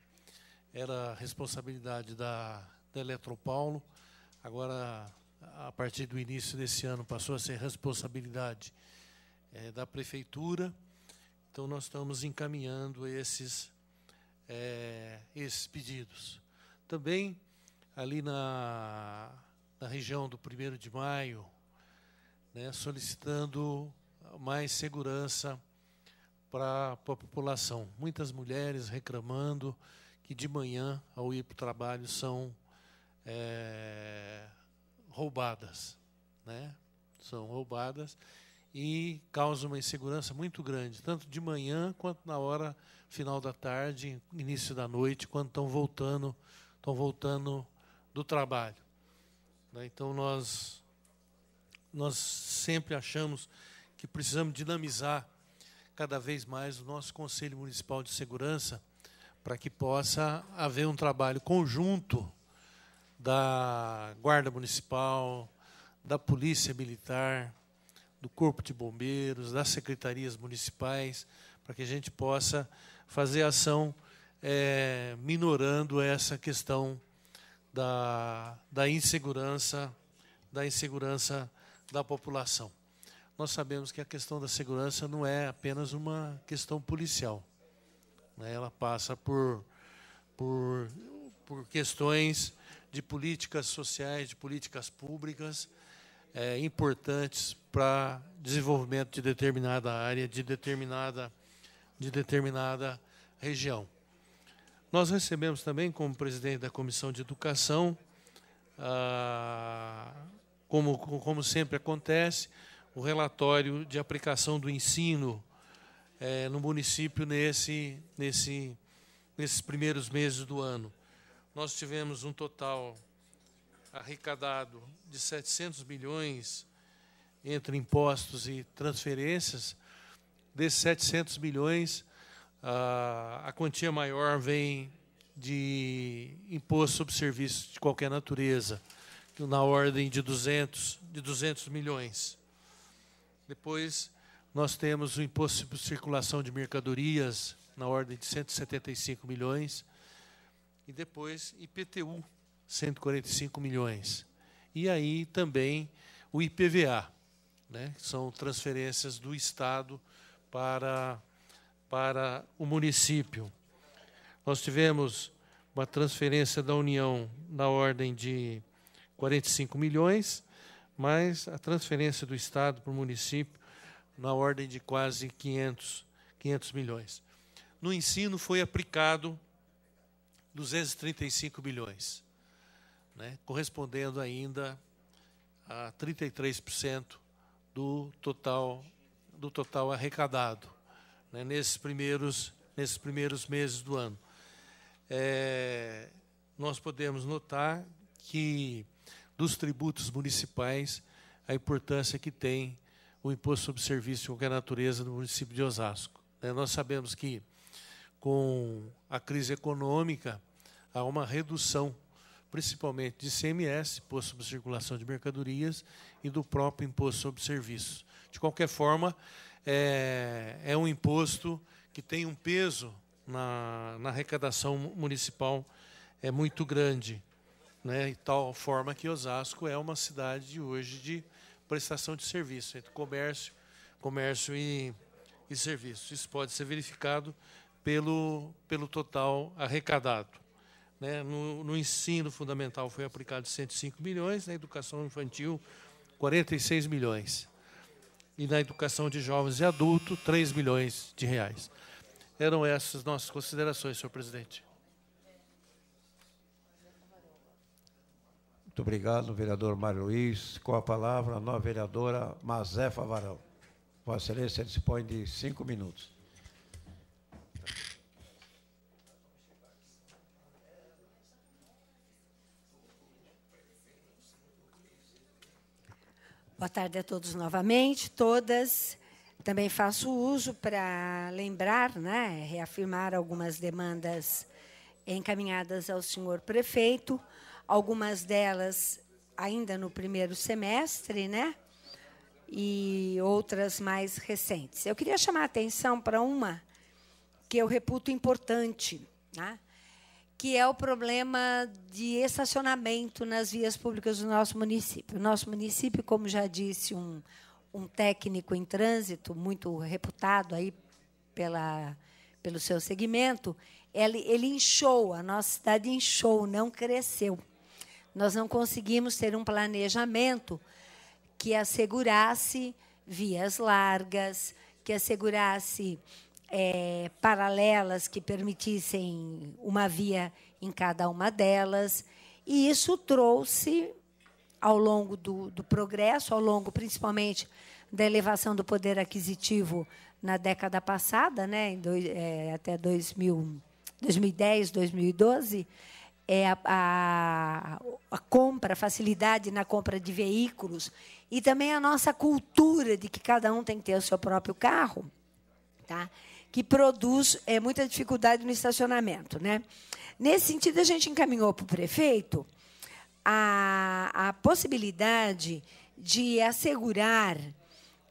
era responsabilidade da, da Eletropaulo. Agora a partir do início desse ano, passou a ser responsabilidade é, da prefeitura. Então, nós estamos encaminhando esses, é, esses pedidos. Também, ali na, na região do 1 de maio, né, solicitando mais segurança para a população. Muitas mulheres reclamando que de manhã, ao ir para o trabalho, são é, roubadas, né? São roubadas e causa uma insegurança muito grande, tanto de manhã quanto na hora final da tarde, início da noite, quando estão voltando, estão voltando do trabalho. Né? Então nós nós sempre achamos que precisamos dinamizar cada vez mais o nosso Conselho Municipal de Segurança para que possa haver um trabalho conjunto da Guarda Municipal, da Polícia Militar, do Corpo de Bombeiros, das secretarias municipais, para que a gente possa fazer ação é, minorando essa questão da, da insegurança da insegurança da população. Nós sabemos que a questão da segurança não é apenas uma questão policial. Né? Ela passa por, por, por questões de políticas sociais, de políticas públicas é, importantes para desenvolvimento de determinada área, de determinada, de determinada região. Nós recebemos também, como presidente da Comissão de Educação, como, como sempre acontece, o relatório de aplicação do ensino é, no município nesse, nesse, nesses primeiros meses do ano nós tivemos um total arrecadado de 700 milhões entre impostos e transferências. Desses 700 milhões a quantia maior vem de imposto sobre serviços de qualquer natureza, na ordem de 200, de 200 milhões. Depois, nós temos o imposto sobre circulação de mercadorias, na ordem de 175 milhões e depois IPTU, 145 milhões. E aí também o IPVA, né, que são transferências do Estado para, para o município. Nós tivemos uma transferência da União na ordem de 45 milhões, mas a transferência do Estado para o município na ordem de quase 500, 500 milhões. No ensino foi aplicado 235 milhões, né? correspondendo ainda a 33% do total do total arrecadado né? nesses primeiros nesses primeiros meses do ano. É, nós podemos notar que dos tributos municipais a importância que tem o imposto sobre serviço de qualquer natureza no município de Osasco. Né. Nós sabemos que com a crise econômica, há uma redução, principalmente de CMS, Imposto sobre Circulação de Mercadorias, e do próprio Imposto sobre Serviços. De qualquer forma, é, é um imposto que tem um peso na, na arrecadação municipal é muito grande. Né, de tal forma que Osasco é uma cidade hoje de prestação de serviço, entre comércio, comércio e, e serviços. Isso pode ser verificado pelo, pelo total arrecadado. Né? No, no, ensino fundamental foi aplicado 105 milhões, na educação infantil, 46 milhões. E na educação de jovens e adultos, 3 milhões de reais. Eram essas nossas considerações, senhor presidente.
Muito obrigado, vereador Mário Luiz. Com a palavra, a nova vereadora Mazé Favarão. Vossa Excelência dispõe de cinco minutos.
Boa tarde a todos novamente, todas. Também faço uso para lembrar, né, reafirmar algumas demandas encaminhadas ao senhor prefeito, algumas delas ainda no primeiro semestre, né? E outras mais recentes. Eu queria chamar a atenção para uma que eu reputo importante, né? que é o problema de estacionamento nas vias públicas do nosso município. O nosso município, como já disse um, um técnico em trânsito muito reputado aí pela, pelo seu segmento, ele, ele inchou, a nossa cidade inchou, não cresceu. Nós não conseguimos ter um planejamento que assegurasse vias largas, que assegurasse é, paralelas que permitissem uma via em cada uma delas. E isso trouxe, ao longo do, do progresso, ao longo principalmente da elevação do poder aquisitivo na década passada, né, dois, é, até 2000, 2010, 2012, é a, a, a, compra, facilidade na compra de veículos e também a nossa cultura de que cada um tem que ter o seu próprio carro, tá? que produz é, muita dificuldade no estacionamento. Né? Nesse sentido, a gente encaminhou para o prefeito a, a possibilidade de assegurar,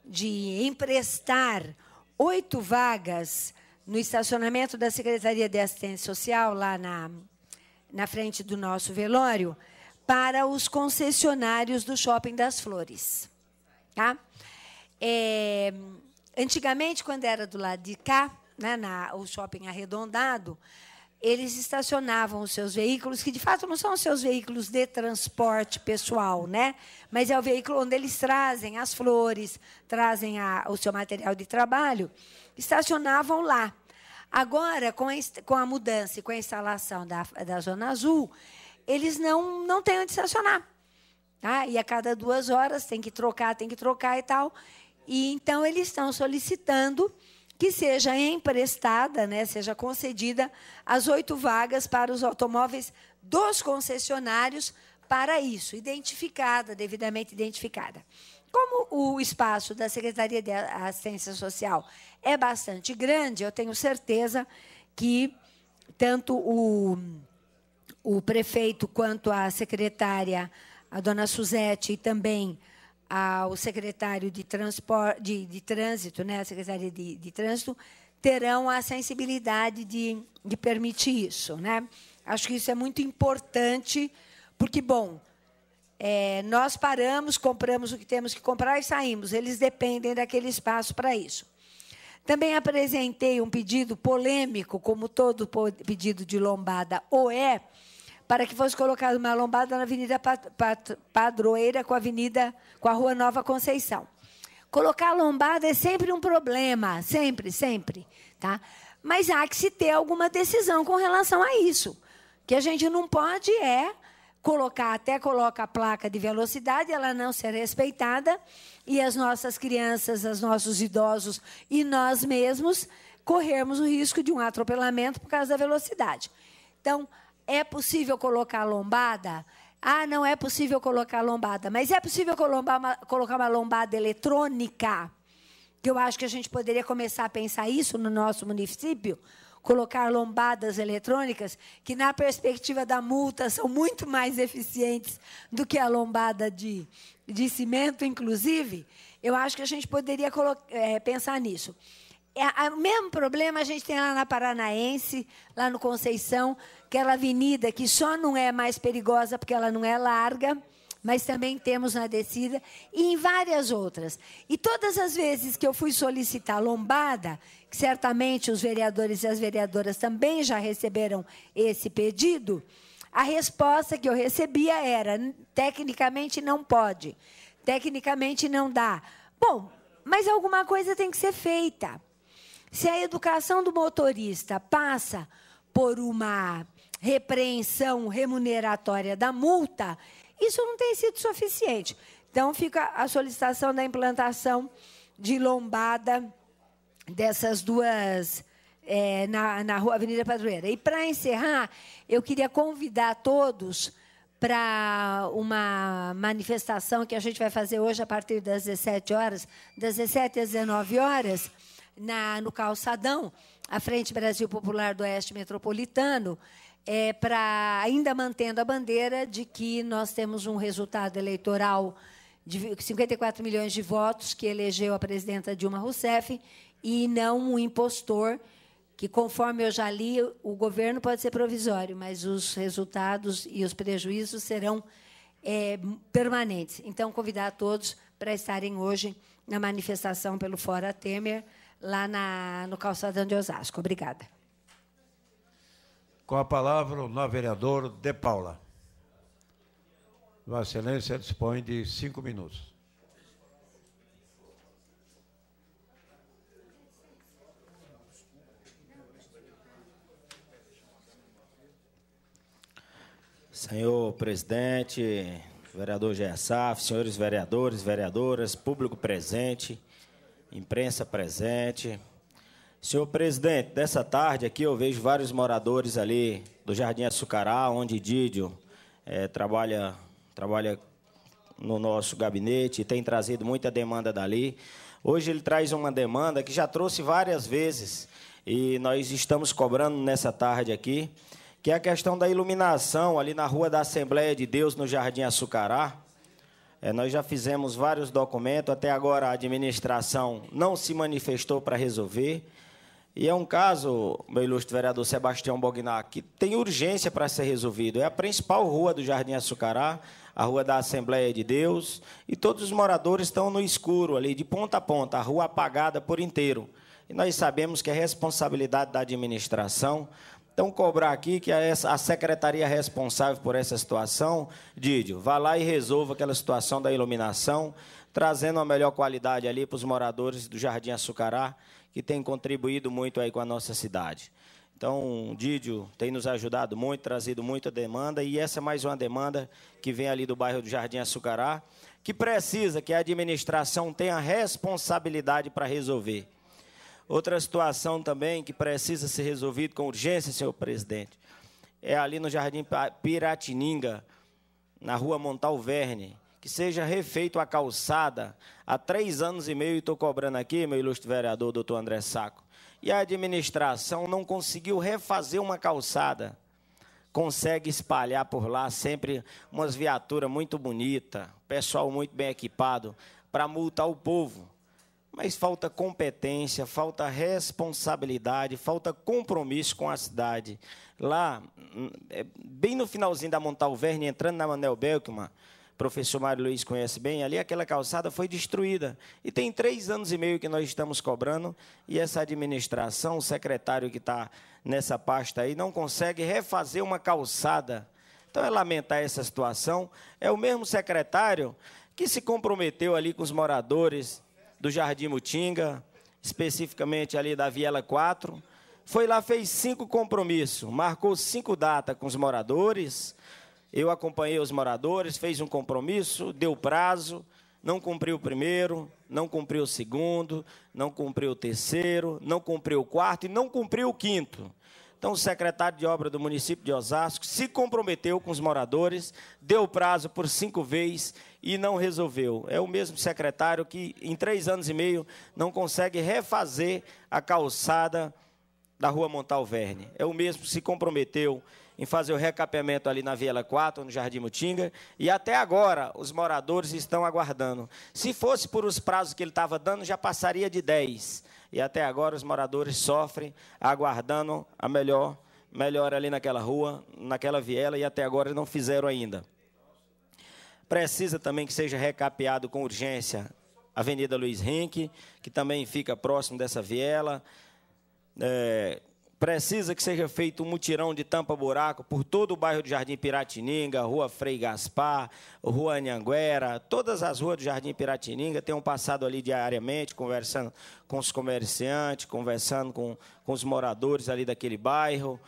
de emprestar oito vagas no estacionamento da Secretaria de Assistência Social, lá na, na frente do nosso velório, para os concessionários do Shopping das Flores. Tá? É, Antigamente, quando era do lado de cá, né, na, o shopping arredondado, eles estacionavam os seus veículos, que de fato não são os seus veículos de transporte pessoal, né? mas é o veículo onde eles trazem as flores, trazem a, o seu material de trabalho, estacionavam lá. Agora, com a, com a mudança e com a instalação da, da Zona Azul, eles não, não têm onde estacionar. Tá? E a cada duas horas tem que trocar, tem que trocar e tal. E então eles estão solicitando que seja emprestada, né, seja concedida as oito vagas para os automóveis dos concessionários para isso, identificada, devidamente identificada. Como o espaço da Secretaria de Assistência Social é bastante grande, eu tenho certeza que tanto o, o prefeito quanto a secretária, a dona Suzete, e também ao secretário de, transporte, de, de trânsito, né, a secretaria de, de trânsito, terão a sensibilidade de, de permitir isso. Né? Acho que isso é muito importante, porque, bom, é, nós paramos, compramos o que temos que comprar e saímos. Eles dependem daquele espaço para isso. Também apresentei um pedido polêmico, como todo pedido de lombada ou é, para que fosse colocada uma lombada na Avenida Padroeira com a Avenida com a Rua Nova Conceição. Colocar lombada é sempre um problema, sempre, sempre, tá? Mas há que se ter alguma decisão com relação a isso. Que a gente não pode é colocar, até coloca a placa de velocidade, ela não ser respeitada e as nossas crianças, os nossos idosos e nós mesmos corrermos o risco de um atropelamento por causa da velocidade. Então, é possível colocar lombada? Ah, não é possível colocar lombada, mas é possível colocar uma, colocar uma lombada eletrônica? Que eu acho que a gente poderia começar a pensar isso no nosso município, colocar lombadas eletrônicas, que na perspectiva da multa são muito mais eficientes do que a lombada de, de cimento, inclusive. Eu acho que a gente poderia é, pensar nisso. É, o mesmo problema a gente tem lá na Paranaense, lá no Conceição, aquela avenida que só não é mais perigosa porque ela não é larga, mas também temos na descida, e em várias outras. E todas as vezes que eu fui solicitar lombada, que certamente os vereadores e as vereadoras também já receberam esse pedido, a resposta que eu recebia era: tecnicamente não pode, tecnicamente não dá. Bom, mas alguma coisa tem que ser feita. Se a educação do motorista passa por uma repreensão remuneratória da multa, isso não tem sido suficiente. Então, fica a solicitação da implantação de lombada dessas duas é, na, na rua Avenida Padroeira. E, para encerrar, eu queria convidar todos para uma manifestação que a gente vai fazer hoje a partir das 17 horas, das 17 às 19 horas na, no calçadão, a Frente Brasil Popular do Oeste Metropolitano, é, para ainda mantendo a bandeira de que nós temos um resultado eleitoral de 54 milhões de votos que elegeu a presidenta Dilma Rousseff e não um impostor que, conforme eu já li, o governo pode ser provisório, mas os resultados e os prejuízos serão é, permanentes. Então, convidar a todos para estarem hoje na manifestação pelo Fora Temer lá na, no calçadão de Osasco. Obrigada.
Com a palavra, o novo vereador De Paula. Vossa Excelência dispõe de cinco minutos.
Senhor presidente, vereador Gersaf, senhores vereadores, vereadoras, público presente, imprensa presente. Senhor presidente, dessa tarde aqui eu vejo vários moradores ali do Jardim Açucará, onde Dídio é, eh, trabalha, trabalha no nosso gabinete e tem trazido muita demanda dali. Hoje ele traz uma demanda que já trouxe várias vezes e nós estamos cobrando nessa tarde aqui, que é a questão da iluminação ali na Rua da Assembleia de Deus, no Jardim Açucará. É, nós já fizemos vários documentos, até agora a administração não se manifestou para resolver. E é um caso, meu ilustre vereador Sebastião Bognac, que tem urgência para ser resolvido. É a principal rua do Jardim Açucará, a rua da Assembleia de Deus, e todos os moradores estão no escuro ali, de ponta a ponta, a rua apagada por inteiro. E nós sabemos que é responsabilidade da administração então, cobrar aqui que a secretaria responsável por essa situação, Didio, vá lá e resolva aquela situação da iluminação, trazendo uma melhor qualidade ali para os moradores do Jardim Açucará, que tem contribuído muito aí com a nossa cidade. Então, o Didio tem nos ajudado muito, trazido muita demanda, e essa é mais uma demanda que vem ali do bairro do Jardim Açucará, que precisa que a administração tenha responsabilidade para resolver. Outra situação também que precisa ser resolvida com urgência, senhor presidente, é ali no Jardim Piratininga, na rua Montal Verne, que seja refeito a calçada. Há três anos e meio estou cobrando aqui, meu ilustre vereador, doutor André Saco. E a administração não conseguiu refazer uma calçada. Consegue espalhar por lá sempre umas viaturas muito bonitas, pessoal muito bem equipado, para multar o povo mas falta competência, falta responsabilidade, falta compromisso com a cidade. Lá, hum, é, bem no finalzinho da Montalverne, entrando na Manel Belkman, professor Mário Luiz conhece bem, ali aquela calçada foi destruída. E tem três anos e meio que nós estamos cobrando, e essa administração, o secretário que está nessa pasta aí, não consegue refazer uma calçada. Então é lamentar essa situação. É o mesmo secretário que se comprometeu ali com os moradores do Jardim Mutinga, especificamente ali da Viela 4. Foi lá, fez cinco compromissos, marcou cinco datas com os moradores. Eu acompanhei os moradores, fez um compromisso, deu prazo, não cumpriu o primeiro, não cumpriu o segundo, não cumpriu o terceiro, não cumpriu o quarto e não cumpriu o quinto. Então, o secretário de obra do município de Osasco se comprometeu com os moradores, deu prazo por cinco vezes e não resolveu. É o mesmo secretário que, em três anos e meio, não consegue refazer a calçada da Rua Montalverne. É o mesmo que se comprometeu em fazer o recapeamento ali na Viela 4, no Jardim Mutinga, e até agora os moradores estão aguardando. Se fosse por os prazos que ele estava dando, já passaria de 10 e até agora os moradores sofrem aguardando a melhor melhor ali naquela rua, naquela viela e até agora não fizeram ainda. Precisa também que seja recapeado com urgência a Avenida Luiz Henrique, que também fica próximo dessa viela. É, Precisa que seja feito um mutirão de tampa-buraco por todo o bairro do Jardim Piratininga, Rua Frei Gaspar, Rua Anhanguera, todas as ruas do Jardim Piratininga. Tenham passado ali diariamente, conversando com os comerciantes, conversando com, com os moradores ali daquele bairro.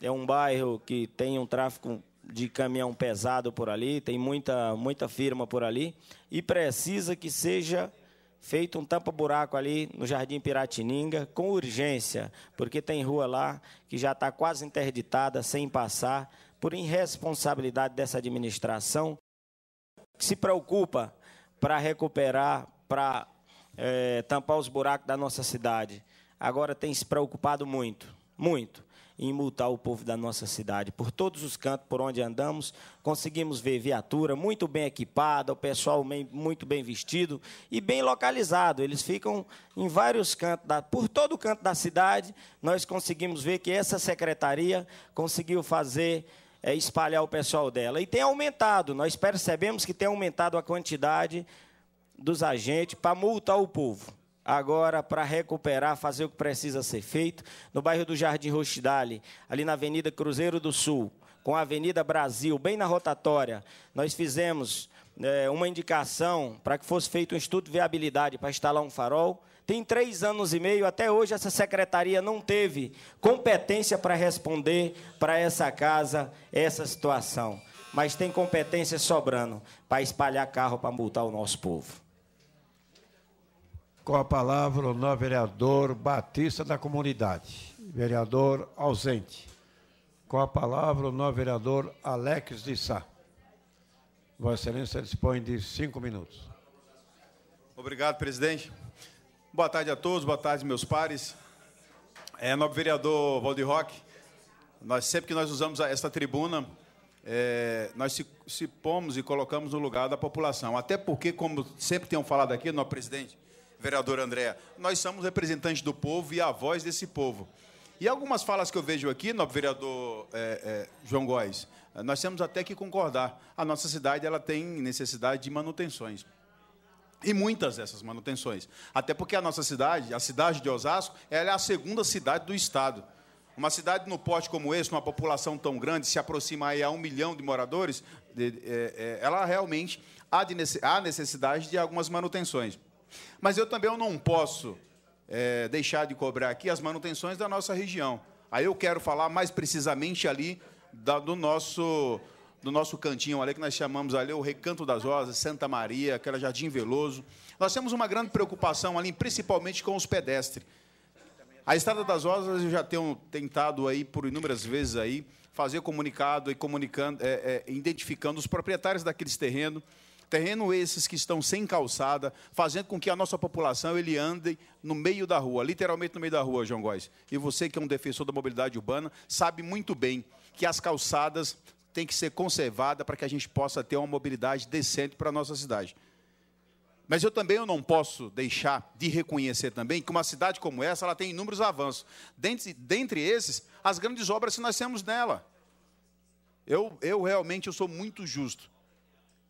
É um bairro que tem um tráfego de caminhão pesado por ali, tem muita, muita firma por ali, e precisa que seja feito um tampa-buraco ali no Jardim Piratininga, com urgência, porque tem rua lá que já está quase interditada, sem passar, por irresponsabilidade dessa administração, que se preocupa para recuperar, para é, eh, tampar os buracos da nossa cidade. Agora tem se preocupado muito, muito em multar o povo da nossa cidade. Por todos os cantos por onde andamos, conseguimos ver viatura muito bem equipada, o pessoal muito bem vestido e bem localizado. Eles ficam em vários cantos, da, por todo o canto da cidade, nós conseguimos ver que essa secretaria conseguiu fazer é, espalhar o pessoal dela. E tem aumentado, nós percebemos que tem aumentado a quantidade dos agentes para multar o povo agora para recuperar, fazer o que precisa ser feito, no bairro do Jardim Rochidale, ali na Avenida Cruzeiro do Sul, com a Avenida Brasil, bem na rotatória, nós fizemos é, uma indicação para que fosse feito um estudo de viabilidade para instalar um farol. Tem três anos e meio, até hoje essa secretaria não teve competência para responder para essa casa, essa situação. Mas tem competência sobrando para espalhar carro para multar o nosso povo
com a palavra o novo vereador Batista da comunidade, vereador ausente. Com a palavra o novo vereador Alex de Sá. Vossa Excelência dispõe de cinco minutos.
Obrigado, presidente. Boa tarde a todos, boa tarde, meus pares. É, nobre vereador Valdir Roque, nós, sempre que nós usamos esta tribuna, é, nós se, se pomos e colocamos no lugar da população. Até porque, como sempre tenham falado aqui, nosso presidente, vereador André, nós somos representantes do povo e a voz desse povo. E algumas falas que eu vejo aqui, nobre vereador é, é, João Góes, nós temos até que concordar. A nossa cidade ela tem necessidade de manutenções. E muitas dessas manutenções. Até porque a nossa cidade, a cidade de Osasco, ela é a segunda cidade do Estado. Uma cidade no porte como esse, numa população tão grande, se aproxima aí a um milhão de moradores, é, é, ela realmente há necessidade de algumas manutenções. Mas eu também não posso é, deixar de cobrar aqui as manutenções da nossa região. Aí eu quero falar mais precisamente ali da, do nosso do nosso cantinho ali, que nós chamamos ali o Recanto das Rosas, Santa Maria, aquele Jardim Veloso. Nós temos uma grande preocupação ali, principalmente com os pedestres. A Estrada das Rosas eu já tenho tentado aí por inúmeras vezes aí fazer comunicado e comunicando, é, é, identificando os proprietários daqueles terrenos Terreno esses que estão sem calçada, fazendo com que a nossa população ele ande no meio da rua, literalmente no meio da rua, João Góes. E você que é um defensor da mobilidade urbana, sabe muito bem que as calçadas têm que ser conservadas para que a gente possa ter uma mobilidade decente para a nossa cidade. Mas eu também eu não posso deixar de reconhecer também que uma cidade como essa ela tem inúmeros avanços. Dentre, dentre esses, as grandes obras que nós temos nela. Eu, eu realmente eu sou muito justo.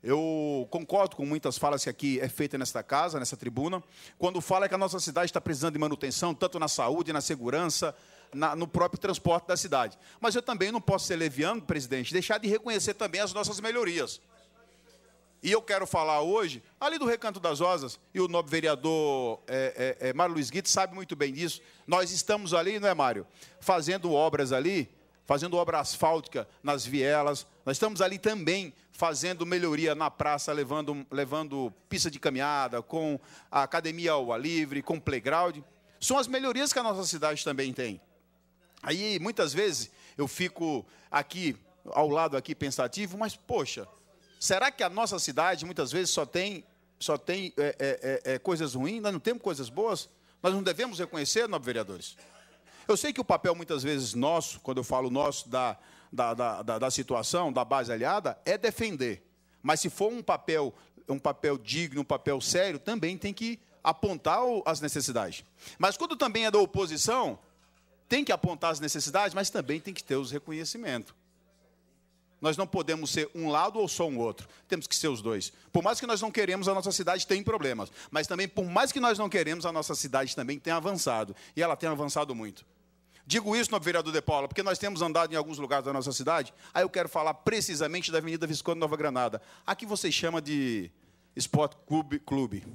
Eu concordo com muitas falas que aqui é feita nesta casa, nessa tribuna, quando fala que a nossa cidade está precisando de manutenção, tanto na saúde, na segurança, na, no próprio transporte da cidade. Mas eu também não posso ser leviano, presidente, deixar de reconhecer também as nossas melhorias. E eu quero falar hoje, ali do Recanto das Rosas, e o nobre vereador é, é, é Mário Luiz Guido sabe muito bem disso, nós estamos ali, não é, Mário, fazendo obras ali fazendo obra asfáltica nas vielas, nós estamos ali também fazendo melhoria na praça, levando, levando pista de caminhada, com a academia ao ar livre, com playground. São as melhorias que a nossa cidade também tem. Aí, muitas vezes, eu fico aqui, ao lado aqui, pensativo, mas, poxa, será que a nossa cidade, muitas vezes, só tem, só tem é, é, é, é coisas ruins? Nós não temos coisas boas? Nós não devemos reconhecer, nobre vereadores? Eu sei que o papel, muitas vezes, nosso, quando eu falo nosso, da, da, da, da situação, da base aliada, é defender. Mas se for um papel, um papel digno, um papel sério, também tem que apontar as necessidades. Mas quando também é da oposição, tem que apontar as necessidades, mas também tem que ter os reconhecimentos. Nós não podemos ser um lado ou só um outro. Temos que ser os dois. Por mais que nós não queremos, a nossa cidade tem problemas. Mas também, por mais que nós não queremos, a nossa cidade também tem avançado. E ela tem avançado muito. Digo isso, nobre vereador De Paula, porque nós temos andado em alguns lugares da nossa cidade. Aí eu quero falar precisamente da Avenida Visconde Nova Granada. Aqui você chama de Sport Clube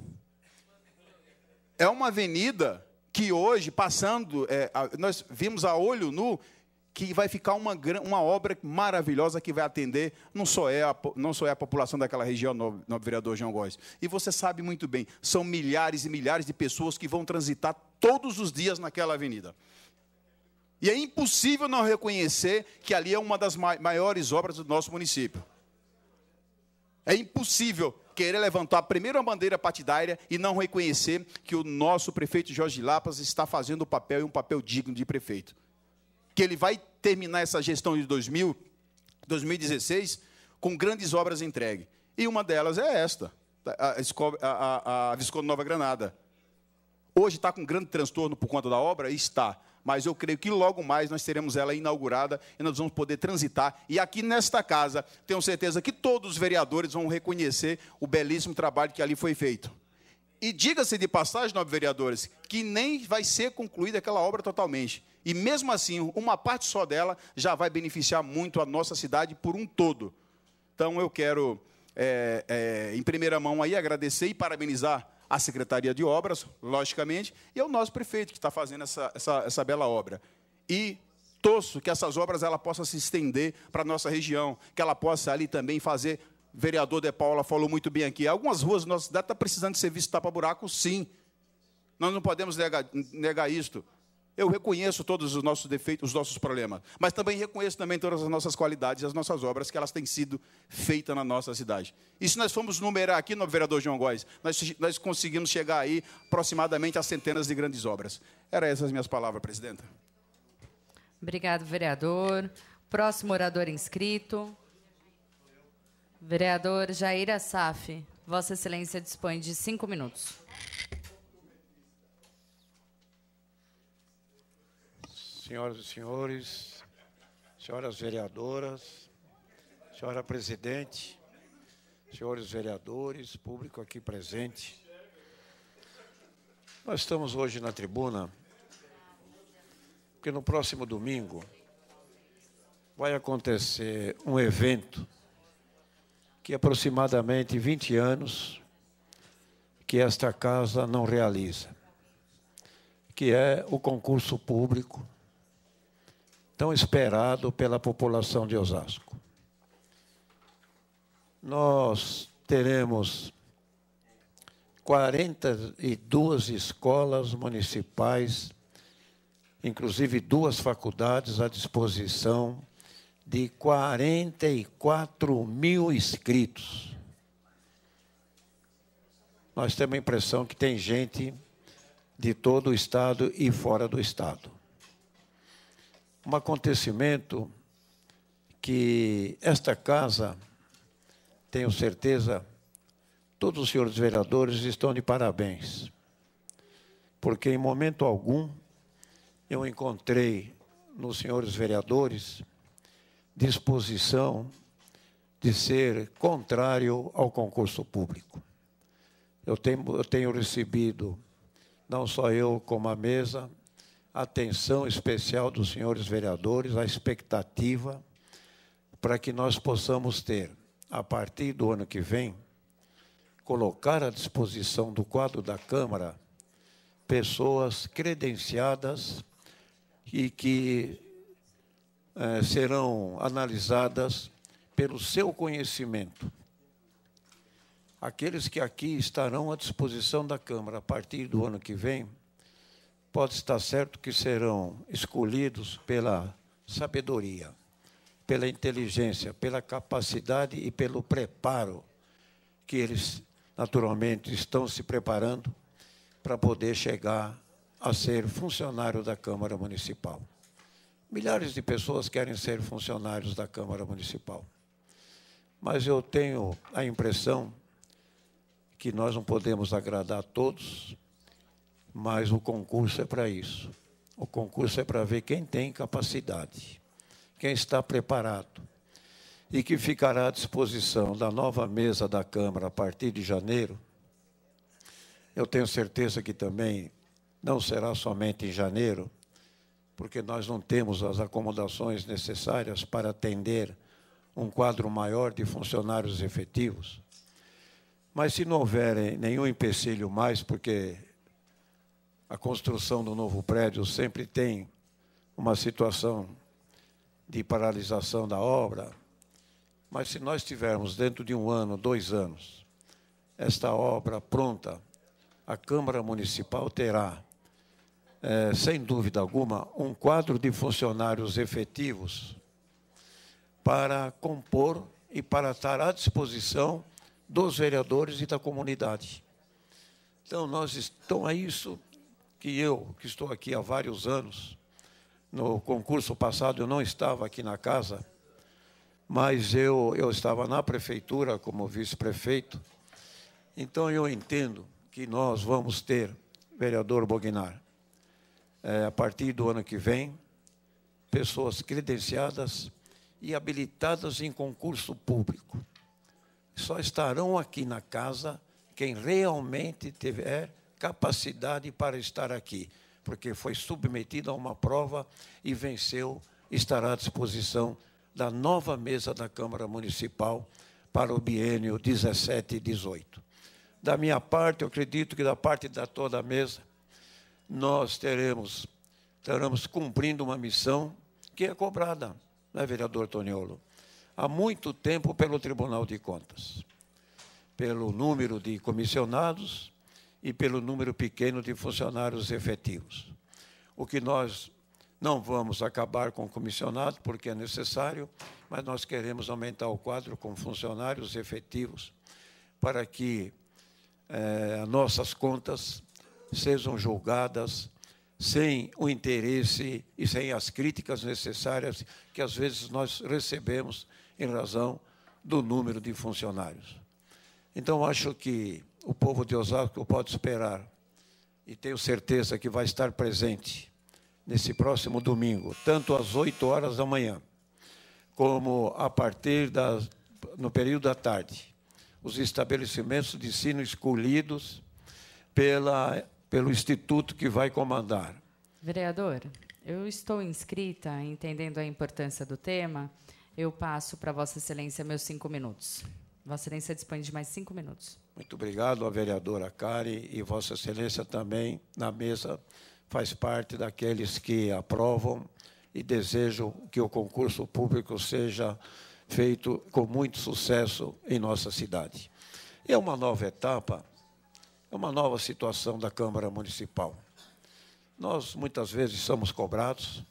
É uma avenida que hoje, passando, é, nós vimos a olho nu que vai ficar uma, uma obra maravilhosa que vai atender não só, é a, não só é a população daquela região, nobre vereador João Góes. E você sabe muito bem, são milhares e milhares de pessoas que vão transitar todos os dias naquela avenida. E é impossível não reconhecer que ali é uma das maiores obras do nosso município. É impossível querer levantar a primeira bandeira partidária e não reconhecer que o nosso prefeito Jorge Lapas está fazendo o papel e um papel digno de prefeito. Que ele vai terminar essa gestão de 2000, 2016 com grandes obras entregues. E uma delas é esta, a, a, a, a Visconde Nova Granada Hoje está com grande transtorno por conta da obra? Está. Mas eu creio que logo mais nós teremos ela inaugurada e nós vamos poder transitar. E aqui nesta casa, tenho certeza que todos os vereadores vão reconhecer o belíssimo trabalho que ali foi feito. E diga-se de passagem, nove vereadores, que nem vai ser concluída aquela obra totalmente. E mesmo assim, uma parte só dela já vai beneficiar muito a nossa cidade por um todo. Então eu quero, é, é, em primeira mão, aí agradecer e parabenizar a Secretaria de Obras, logicamente, e é o nosso prefeito que está fazendo essa, essa, essa bela obra. E torço que essas obras ela possa se estender para a nossa região, que ela possa ali também fazer. O vereador De Paula falou muito bem aqui. Algumas ruas da nossa cidade estão precisando de serviço tapa-buraco, sim. Nós não podemos negar, negar isto. Eu reconheço todos os nossos defeitos, os nossos problemas, mas também reconheço também todas as nossas qualidades e as nossas obras que elas têm sido feitas na nossa cidade. E se nós formos numerar aqui no vereador João Góes, nós, nós conseguimos chegar aí aproximadamente a centenas de grandes obras. Era essas minhas palavras, presidenta.
Obrigado, vereador. Próximo orador inscrito. Vereador Jair Assaf. Vossa Excelência dispõe de cinco minutos.
senhoras e senhores, senhoras vereadoras, senhora presidente, senhores vereadores, público aqui presente. Nós estamos hoje na tribuna porque no próximo domingo vai acontecer um evento que aproximadamente 20 anos que esta casa não realiza, que é o concurso público tão esperado pela população de Osasco. Nós teremos 42 escolas municipais, inclusive duas faculdades à disposição de 44 mil inscritos. Nós temos a impressão que tem gente de todo o Estado e fora do Estado um acontecimento que esta casa, tenho certeza, todos os senhores vereadores estão de parabéns, porque em momento algum eu encontrei nos senhores vereadores disposição de ser contrário ao concurso público. Eu tenho, eu tenho recebido, não só eu, como a mesa, atenção especial dos senhores vereadores, a expectativa para que nós possamos ter, a partir do ano que vem, colocar à disposição do quadro da Câmara pessoas credenciadas e que eh, serão analisadas pelo seu conhecimento. Aqueles que aqui estarão à disposição da Câmara a partir do ano que vem pode estar certo que serão escolhidos pela sabedoria, pela inteligência, pela capacidade e pelo preparo que eles naturalmente estão se preparando para poder chegar a ser funcionário da Câmara Municipal. Milhares de pessoas querem ser funcionários da Câmara Municipal. Mas eu tenho a impressão que nós não podemos agradar a todos, mas o concurso é para isso. O concurso é para ver quem tem capacidade, quem está preparado e que ficará à disposição da nova mesa da Câmara a partir de janeiro. Eu tenho certeza que também não será somente em janeiro, porque nós não temos as acomodações necessárias para atender um quadro maior de funcionários efetivos. Mas se não houver nenhum empecilho mais, porque a construção do novo prédio sempre tem uma situação de paralisação da obra, mas se nós tivermos dentro de um ano, dois anos, esta obra pronta, a Câmara Municipal terá, é, sem dúvida alguma, um quadro de funcionários efetivos para compor e para estar à disposição dos vereadores e da comunidade. Então, nós estamos então, a é isso que eu, que estou aqui há vários anos, no concurso passado eu não estava aqui na casa, mas eu, eu estava na prefeitura como vice-prefeito, então eu entendo que nós vamos ter, vereador Bognar, é, a partir do ano que vem, pessoas credenciadas e habilitadas em concurso público. Só estarão aqui na casa quem realmente tiver capacidade para estar aqui, porque foi submetido a uma prova e venceu, estará à disposição da nova mesa da Câmara Municipal para o biênio 17 e 18. Da minha parte, eu acredito que da parte da toda a mesa, nós teremos estaremos cumprindo uma missão que é cobrada, né, vereador Toniolo? Há muito tempo pelo Tribunal de Contas, pelo número de comissionados, e pelo número pequeno de funcionários efetivos. O que nós não vamos acabar com o comissionado, porque é necessário, mas nós queremos aumentar o quadro com funcionários efetivos para que eh, nossas contas sejam julgadas sem o interesse e sem as críticas necessárias que às vezes nós recebemos em razão do número de funcionários. Então, acho que o povo de Osasco pode esperar. E tenho certeza que vai estar presente nesse próximo domingo, tanto às 8 horas da manhã, como a partir da, no período da tarde. Os estabelecimentos de ensino escolhidos pela, pelo instituto que vai comandar.
Vereador, eu estou inscrita, entendendo a importância do tema, eu passo para Vossa Excelência meus cinco minutos. Vossa Excelência dispõe de mais cinco minutos.
Muito obrigado à vereadora Cari e Vossa Excelência também na mesa faz parte daqueles que aprovam e desejam que o concurso público seja feito com muito sucesso em nossa cidade. É uma nova etapa, é uma nova situação da Câmara Municipal. Nós muitas vezes somos cobrados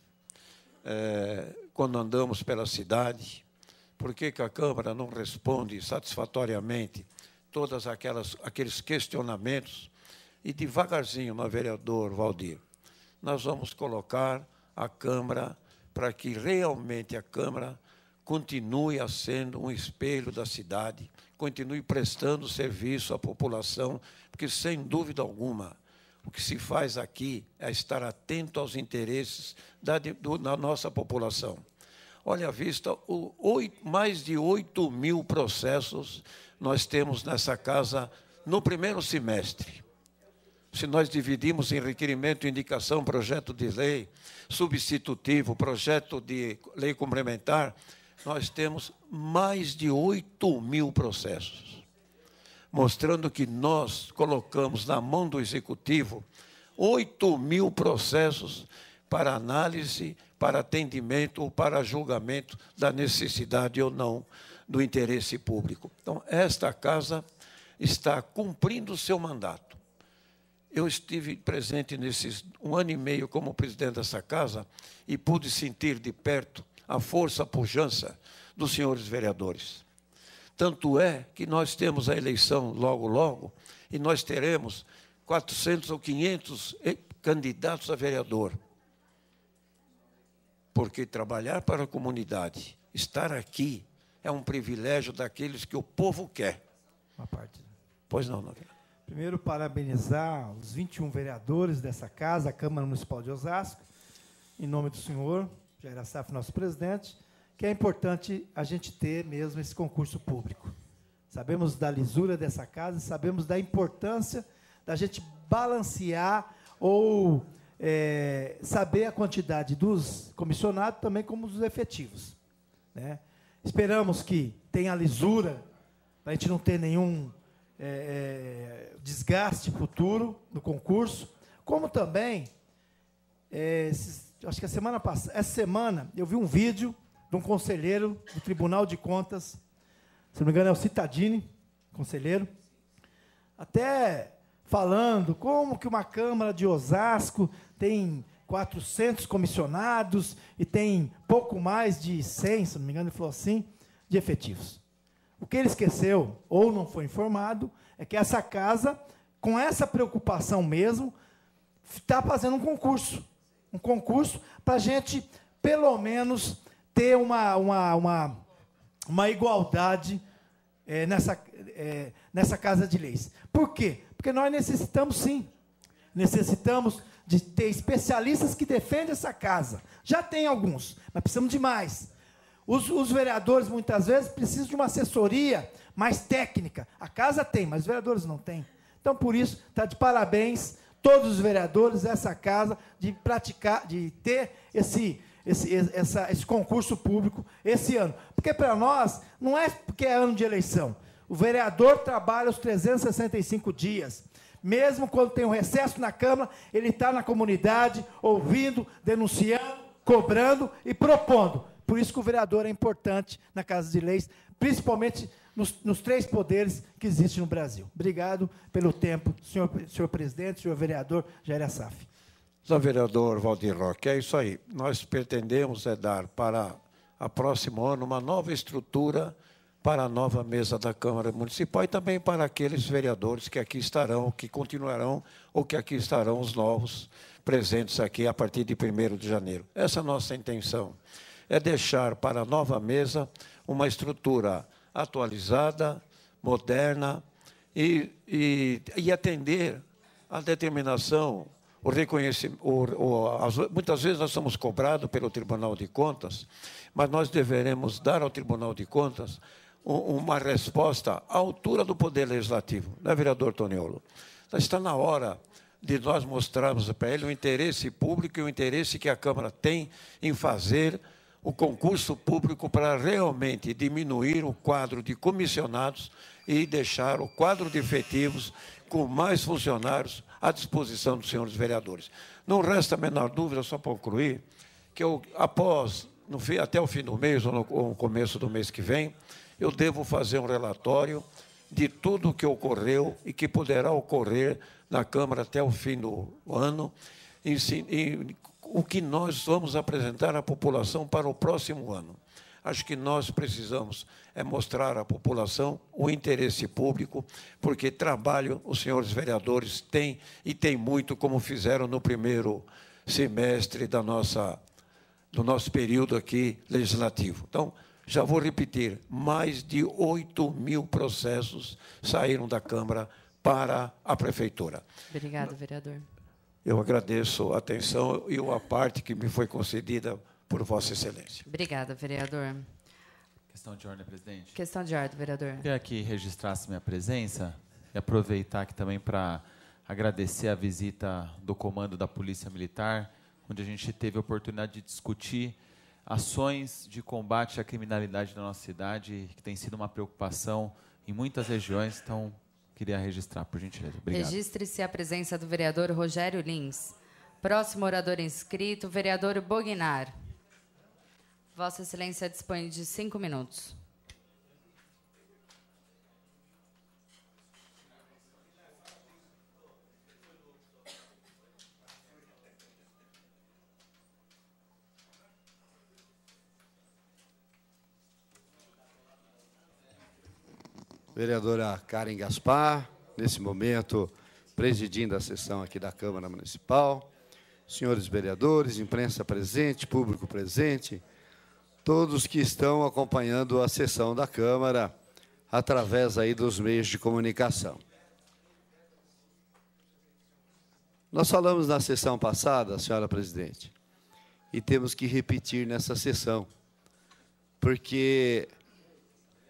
é, quando andamos pela cidade. Por que, que a Câmara não responde satisfatoriamente todos aqueles questionamentos e devagarzinho, meu vereador Valdir, nós vamos colocar a Câmara para que realmente a Câmara continue sendo um espelho da cidade, continue prestando serviço à população, porque, sem dúvida alguma, o que se faz aqui é estar atento aos interesses da, do, nossa população. Olha à vista, o, oito, mais de 8 mil processos nós temos nessa casa no primeiro semestre. Se nós dividimos em requerimento, indicação, projeto de lei, substitutivo, projeto de lei complementar, nós temos mais de 8 mil processos, mostrando que nós colocamos na mão do executivo 8 mil processos para análise, para atendimento ou para julgamento da necessidade ou não do interesse público. Então, esta casa está cumprindo o seu mandato. Eu estive presente nesses um ano e meio como presidente dessa casa e pude sentir de perto a força, a pujança dos senhores vereadores. Tanto é que nós temos a eleição logo, logo, e nós teremos 400 ou 500 candidatos a vereador. Porque trabalhar para a comunidade, estar aqui, é um privilégio daqueles que o povo quer. Uma parte. Pois não, Nogueira.
Primeiro, parabenizar os 21 vereadores dessa casa, a Câmara Municipal de Osasco, em nome do senhor, Jair Assaf, nosso presidente, que é importante a gente ter mesmo esse concurso público. Sabemos da lisura dessa casa, sabemos da importância da gente balancear ou é, saber a quantidade dos comissionados, também como dos efetivos. Né? Esperamos que tenha lisura, para a gente não ter nenhum é, é, desgaste futuro no concurso. Como também, é, acho que a semana passada, essa semana, eu vi um vídeo de um conselheiro do Tribunal de Contas, se não me engano é o Citadini, conselheiro, até falando como que uma Câmara de Osasco tem 400 comissionados e tem pouco mais de 100, se não me engano, ele falou assim, de efetivos. O que ele esqueceu, ou não foi informado, é que essa casa, com essa preocupação mesmo, está fazendo um concurso. Um concurso para a gente, pelo menos, ter uma, uma, uma, uma igualdade é, nessa, é, nessa casa de leis. Por quê? Porque nós necessitamos, sim, necessitamos de ter especialistas que defendem essa casa. Já tem alguns, mas precisamos de mais. Os, os, vereadores, muitas vezes, precisam de uma assessoria mais técnica. A casa tem, mas os vereadores não têm. Então, por isso, está de parabéns todos os vereadores dessa casa de praticar, de ter esse, esse, essa, esse concurso público esse ano. Porque, para nós, não é porque é ano de eleição. O vereador trabalha os 365 dias mesmo quando tem um recesso na Câmara, ele está na comunidade, ouvindo, denunciando, cobrando e propondo. Por isso que o vereador é importante na Casa de Leis, principalmente nos, nos três poderes que existem no Brasil. Obrigado pelo tempo, senhor, senhor presidente, senhor vereador
Jair Assaf. Senhor vereador Valdir Roque, é isso aí. Nós pretendemos é dar para a próximo ano uma nova estrutura para a nova mesa da Câmara Municipal e também para aqueles vereadores que aqui estarão, que continuarão ou que aqui estarão os novos presentes aqui a partir de 1 de janeiro. Essa é a nossa intenção, é deixar para a nova mesa uma estrutura atualizada, moderna e, e, e atender a determinação, o reconhecimento. O, o, as, muitas vezes nós somos cobrados pelo Tribunal de Contas, mas nós deveremos dar ao Tribunal de Contas uma resposta à altura do poder legislativo, né, vereador Toniolo? Então, está na hora de nós mostrarmos para ele o interesse público e o interesse que a Câmara tem em fazer o concurso público para realmente diminuir o quadro de comissionados e deixar o quadro de efetivos com mais funcionários à disposição dos senhores vereadores. Não resta a menor dúvida, só para concluir, que eu, após, no até o fim do mês ou no, ou no começo do mês que vem, eu devo fazer um relatório de tudo o que ocorreu e que poderá ocorrer na Câmara até o fim do ano, e, e o que nós vamos apresentar à população para o próximo ano. Acho que nós precisamos é mostrar à população o interesse público, porque trabalho os senhores vereadores têm e têm muito, como fizeram no primeiro semestre da nossa, do nosso período aqui legislativo. Então, já vou repetir, mais de 8 mil processos saíram da Câmara para a Prefeitura.
Obrigado, vereador.
Eu agradeço a atenção e a parte que me foi concedida por Vossa Excelência.
Obrigada, vereador. Questão de ordem, presidente. Questão de ordem, vereador.
Queria que registrasse
minha presença e aproveitar aqui também para agradecer a visita do comando da Polícia Militar, onde a gente teve a oportunidade de discutir ações de combate à criminalidade na nossa cidade, que tem sido uma preocupação em muitas
regiões. Então, queria registrar, por gentileza.
Obrigado.
Registre-se a presença do vereador Rogério Lins. Próximo orador inscrito, vereador Bognar. Vossa Excelência dispõe de cinco minutos.
vereadora Karen Gaspar, nesse momento presidindo a sessão aqui da Câmara Municipal, senhores vereadores, imprensa presente, público presente, todos que estão acompanhando a sessão da Câmara através aí dos meios de comunicação. Nós falamos na sessão passada, senhora presidente, e temos que repetir nessa sessão, porque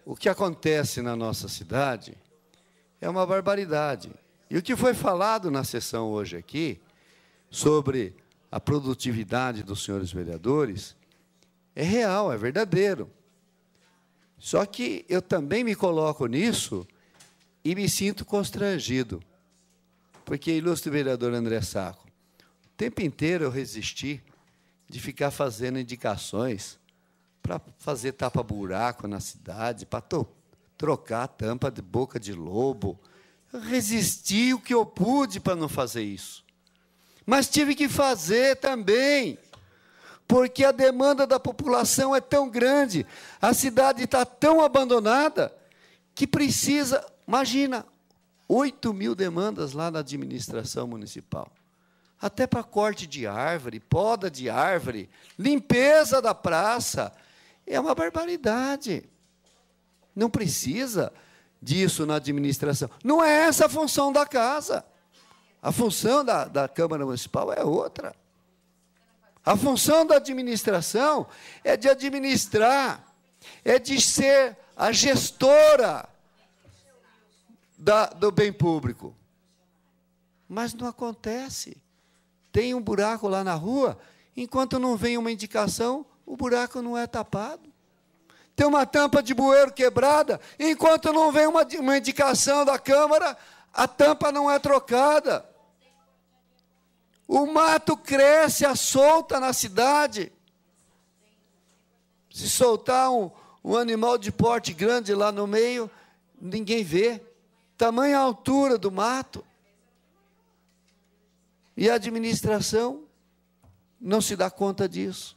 o que acontece na nossa cidade é uma barbaridade. E o que foi falado na sessão hoje aqui sobre a produtividade dos senhores vereadores é real, é verdadeiro. Só que eu também me coloco nisso e me sinto constrangido. Porque, ilustre vereador André Saco, o tempo inteiro eu resisti de ficar fazendo indicações para fazer tapa-buraco na cidade, para trocar a tampa de boca de lobo. Eu resisti o que eu pude para não fazer isso. Mas tive que fazer também, porque a demanda da população é tão grande, a cidade está tão abandonada, que precisa, imagina, 8 mil demandas lá na administração municipal. Até para corte de árvore, poda de árvore, limpeza da praça, é uma barbaridade. Não precisa disso na administração. Não é essa a função da casa. A função da, da Câmara Municipal é outra. A função da administração é de administrar, é de ser a gestora da, do bem público. Mas não acontece. Tem um buraco lá na rua, enquanto não vem uma indicação, o buraco não é tapado. Tem uma tampa de bueiro quebrada, enquanto não vem uma, uma indicação da Câmara, a tampa não é trocada. O mato cresce à solta na cidade. Se soltar um, um animal de porte grande lá no meio, ninguém vê. Tamanha altura do mato. E a administração não se dá conta disso.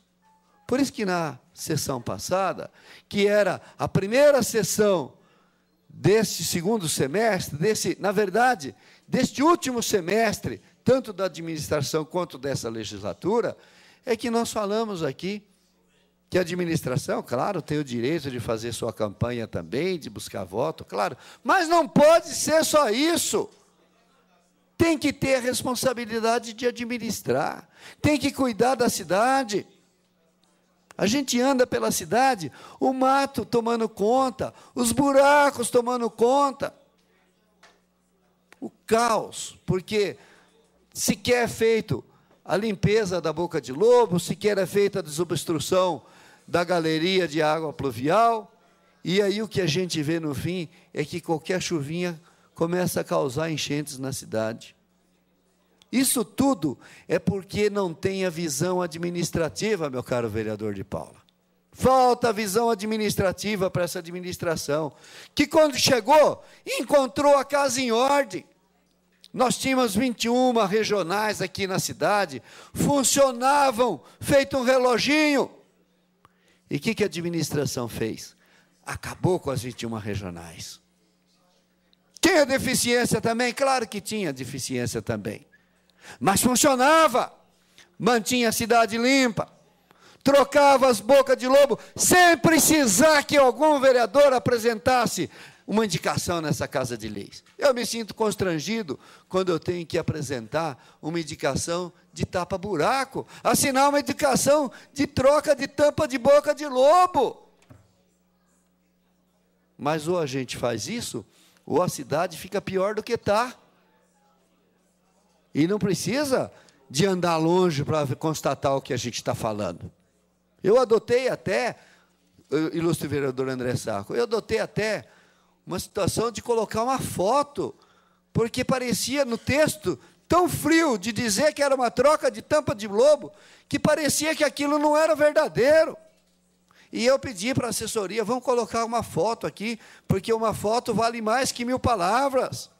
Por isso que na sessão passada, que era a primeira sessão deste segundo semestre, desse, na verdade, deste último semestre, tanto da administração quanto dessa legislatura, é que nós falamos aqui que a administração, claro, tem o direito de fazer sua campanha também, de buscar voto, claro, mas não pode ser só isso. Tem que ter a responsabilidade de administrar, tem que cuidar da cidade. A gente anda pela cidade, o mato tomando conta, os buracos tomando conta. O caos, porque sequer é feito a limpeza da boca de lobo, sequer é feita a desobstrução da galeria de água pluvial. E aí o que a gente vê no fim é que qualquer chuvinha começa a causar enchentes na cidade. Isso tudo é porque não tem a visão administrativa, meu caro vereador de Paula. Falta visão administrativa para essa administração, que quando chegou, encontrou a casa em ordem. Nós tínhamos 21 regionais aqui na cidade, funcionavam feito um reloginho. E o que, que a administração fez? Acabou com as 21 regionais. Tinha deficiência também? Claro que tinha deficiência também. Mas funcionava. Mantinha a cidade limpa. Trocava as bocas de lobo, sem precisar que algum vereador apresentasse uma indicação nessa casa de leis. Eu me sinto constrangido quando eu tenho que apresentar uma indicação de tapa-buraco, assinar uma indicação de troca de tampa de boca de lobo. Mas ou a gente faz isso, ou a cidade fica pior do que está. E não precisa de andar longe para constatar o que a gente está falando. Eu adotei até, ilustre vereador André Saco, eu adotei até uma situação de colocar uma foto, porque parecia no texto tão frio de dizer que era uma troca de tampa de lobo, que parecia que aquilo não era verdadeiro. E eu pedi para a assessoria, vamos colocar uma foto aqui, porque uma foto vale mais que mil palavras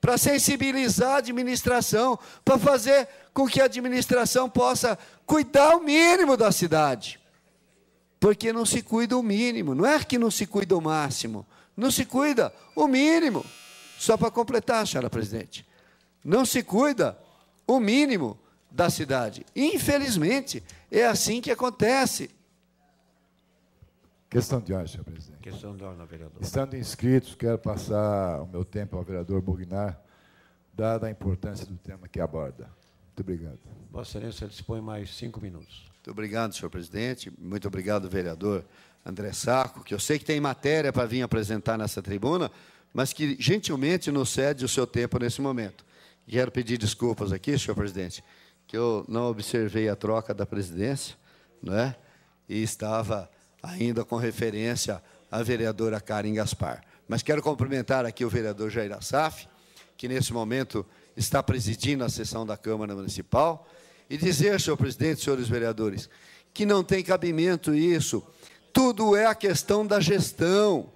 para sensibilizar a administração, para fazer com que a administração possa cuidar o mínimo da cidade. Porque não se cuida o mínimo, não é que não se cuida o máximo, não se cuida o mínimo. Só para completar, senhora presidente, não se cuida o mínimo da cidade. Infelizmente, é assim que acontece.
Questão de ordem, senhor presidente. Questão de ordem, vereador. Estando inscritos, quero passar o meu tempo ao vereador Bugnar, dada a importância do tema que
aborda. Muito obrigado. Vossa Excelência dispõe mais cinco minutos. Muito obrigado, senhor presidente.
Muito obrigado, vereador André Sarco, que eu sei que tem matéria para vir apresentar nessa tribuna, mas que gentilmente nos cede o seu tempo nesse momento. Quero pedir desculpas aqui, senhor presidente, que eu não observei a troca da presidência, não é? E estava ainda com referência à vereadora Karen Gaspar. Mas quero cumprimentar aqui o vereador Jair Assaf, que nesse momento está presidindo a sessão da Câmara Municipal, e dizer, senhor presidente, senhores vereadores, que não tem cabimento isso. Tudo é a questão da gestão.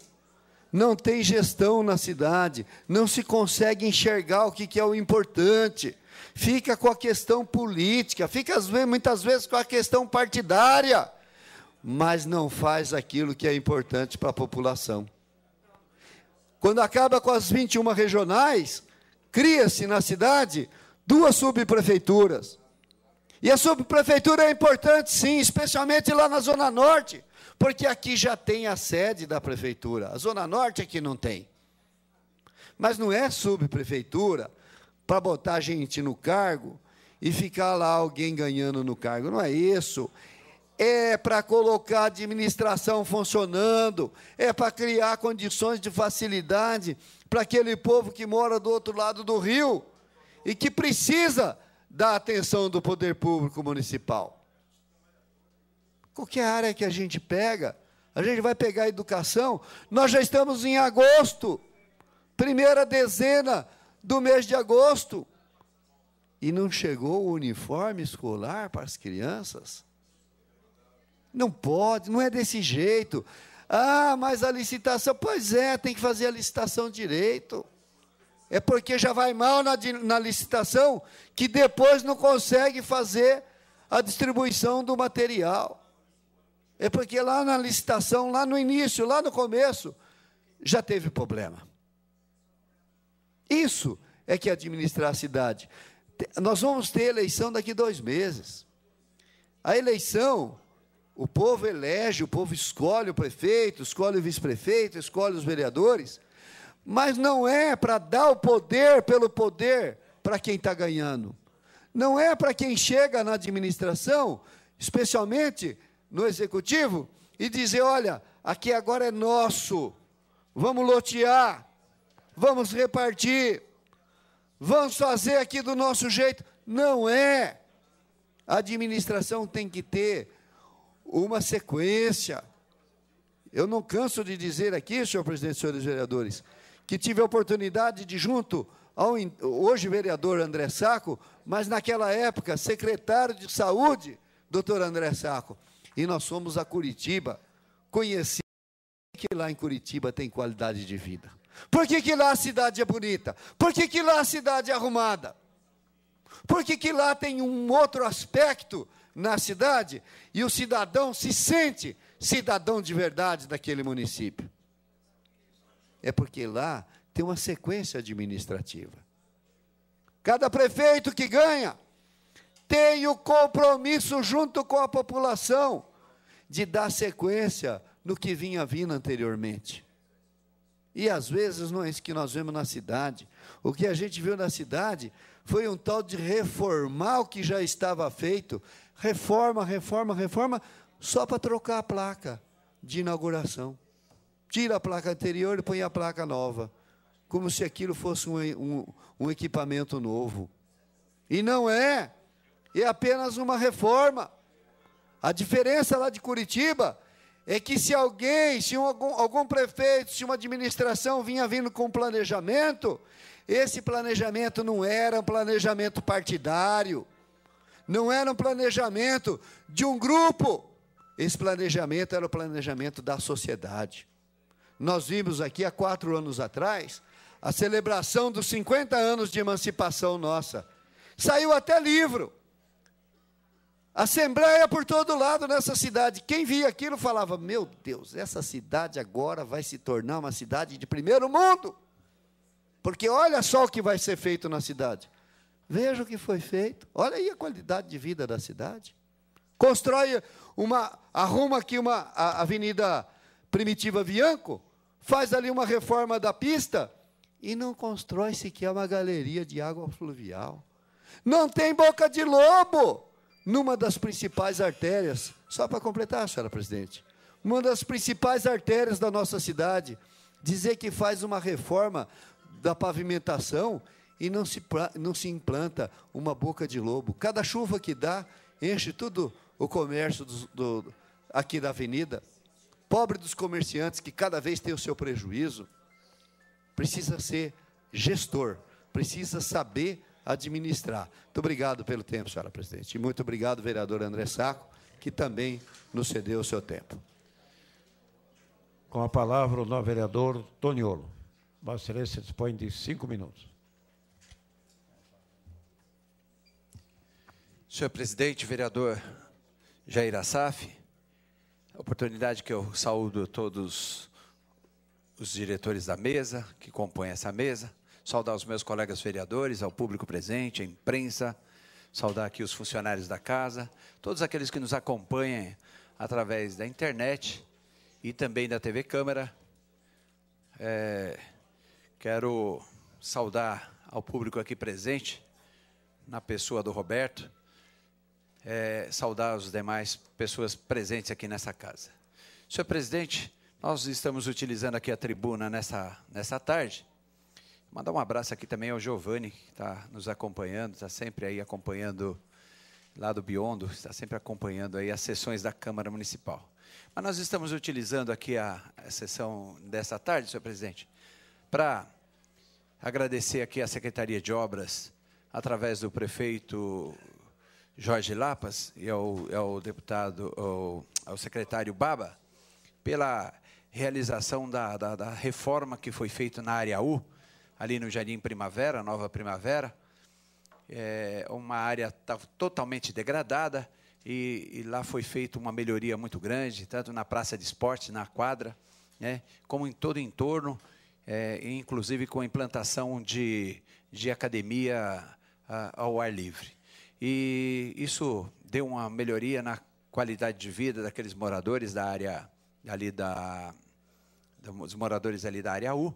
Não tem gestão na cidade, não se consegue enxergar o que é o importante. Fica com a questão política, fica muitas vezes com a questão partidária mas não faz aquilo que é importante para a população. Quando acaba com as 21 regionais, cria-se na cidade duas subprefeituras. E a subprefeitura é importante, sim, especialmente lá na Zona Norte, porque aqui já tem a sede da prefeitura. A Zona Norte aqui é não tem. Mas não é subprefeitura para botar gente no cargo e ficar lá alguém ganhando no cargo. Não é isso é para colocar a administração funcionando, é para criar condições de facilidade para aquele povo que mora do outro lado do rio e que precisa da atenção do poder público municipal. Qualquer área que a gente pega, a gente vai pegar a educação, nós já estamos em agosto, primeira dezena do mês de agosto, e não chegou o uniforme escolar para as crianças. Não pode, não é desse jeito. Ah, mas a licitação, pois é, tem que fazer a licitação direito. É porque já vai mal na, na licitação que depois não consegue fazer a distribuição do material. É porque lá na licitação, lá no início, lá no começo, já teve problema. Isso é que administrar a cidade. Nós vamos ter eleição daqui dois meses. A eleição o povo elege, o povo escolhe o prefeito, escolhe o vice-prefeito, escolhe os vereadores, mas não é para dar o poder pelo poder para quem está ganhando. Não é para quem chega na administração, especialmente no executivo, e dizer: olha, aqui agora é nosso, vamos lotear, vamos repartir, vamos fazer aqui do nosso jeito. Não é. A administração tem que ter uma sequência. Eu não canso de dizer aqui, senhor presidente, senhores vereadores, que tive a oportunidade de, junto ao hoje vereador André Saco, mas naquela época secretário de saúde, doutor André Saco, e nós fomos a Curitiba, conheci que lá em Curitiba tem qualidade de vida. Por que, que lá a cidade é bonita? Por que, que lá a cidade é arrumada? Por que, que lá tem um outro aspecto na cidade e o cidadão se sente cidadão de verdade daquele município. É porque lá tem uma sequência administrativa. Cada prefeito que ganha tem o compromisso junto com a população de dar sequência no que vinha vindo anteriormente. E às vezes não é isso que nós vemos na cidade. O que a gente viu na cidade foi um tal de reformar o que já estava feito, reforma, reforma, reforma, só para trocar a placa de inauguração. Tira a placa anterior e põe a placa nova, como se aquilo fosse um, um, um equipamento novo. E não é, é apenas uma reforma. A diferença lá de Curitiba é que se alguém, se um, algum, algum prefeito, se uma administração vinha vindo com um planejamento, esse planejamento não era um planejamento partidário, não era um planejamento de um grupo. Esse planejamento era o planejamento da sociedade. Nós vimos aqui há quatro anos atrás a celebração dos 50 anos de emancipação nossa. Saiu até livro. Assembleia por todo lado nessa cidade. Quem via aquilo falava: Meu Deus, essa cidade agora vai se tornar uma cidade de primeiro mundo. Porque olha só o que vai ser feito na cidade. Veja o que foi feito. Olha aí a qualidade de vida da cidade. Constrói uma, arruma aqui uma a avenida primitiva Vianco, faz ali uma reforma da pista e não constrói sequer uma galeria de água fluvial. Não tem boca de lobo numa das principais artérias. Só para completar, senhora presidente. Uma das principais artérias da nossa cidade. Dizer que faz uma reforma da pavimentação e não se, não se implanta uma boca de lobo. Cada chuva que dá enche todo o comércio do, do, aqui da avenida. Pobre dos comerciantes que cada vez tem o seu prejuízo. Precisa ser gestor, precisa saber administrar. Muito obrigado pelo tempo, senhora presidente. E muito obrigado, vereador André Saco, que também nos cedeu
o seu tempo. Com a palavra o novo vereador Toniolo. Vossa Excelência dispõe de cinco minutos.
Senhor presidente, vereador Jair Assaf, oportunidade que eu saúdo todos os diretores da mesa, que compõem essa mesa, saudar os meus colegas vereadores, ao público presente, à imprensa, saudar aqui os funcionários da casa, todos aqueles que nos acompanham através da internet e também da TV Câmara. É, quero saudar ao público aqui presente, na pessoa do Roberto, é, saudar os demais pessoas presentes aqui nessa casa. Senhor presidente, nós estamos utilizando aqui a tribuna nessa, nessa tarde. Mandar um abraço aqui também ao Giovanni, que está nos acompanhando, está sempre aí acompanhando lá do Biondo, está sempre acompanhando aí as sessões da Câmara Municipal. Mas nós estamos utilizando aqui a, a sessão dessa tarde, senhor presidente, para agradecer aqui à Secretaria de Obras, através do prefeito Jorge Lapas e ao, é ao é deputado, ao, ao, é secretário Baba, pela realização da, da, da reforma que foi feita na área U, ali no Jardim Primavera, Nova Primavera, é uma área totalmente degradada e, e, lá foi feita uma melhoria muito grande, tanto na praça de esporte, na quadra, né, como em todo o entorno, é, inclusive com a implantação de, de academia a, ao ar livre. E isso deu uma melhoria na qualidade de vida daqueles moradores da área ali da dos moradores ali da área U,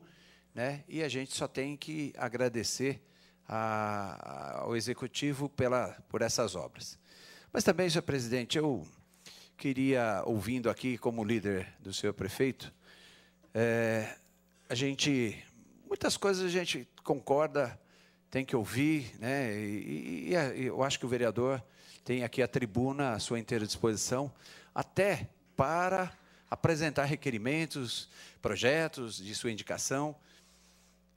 né? E a gente só tem que agradecer a, a, ao executivo pela por essas obras. Mas também, senhor presidente, eu queria ouvindo aqui como líder do senhor prefeito, é, a gente muitas coisas a gente concorda, tem que ouvir, né? E, e, e eu acho que o vereador tem aqui a tribuna à sua inteira disposição, até para apresentar requerimentos, projetos de sua indicação.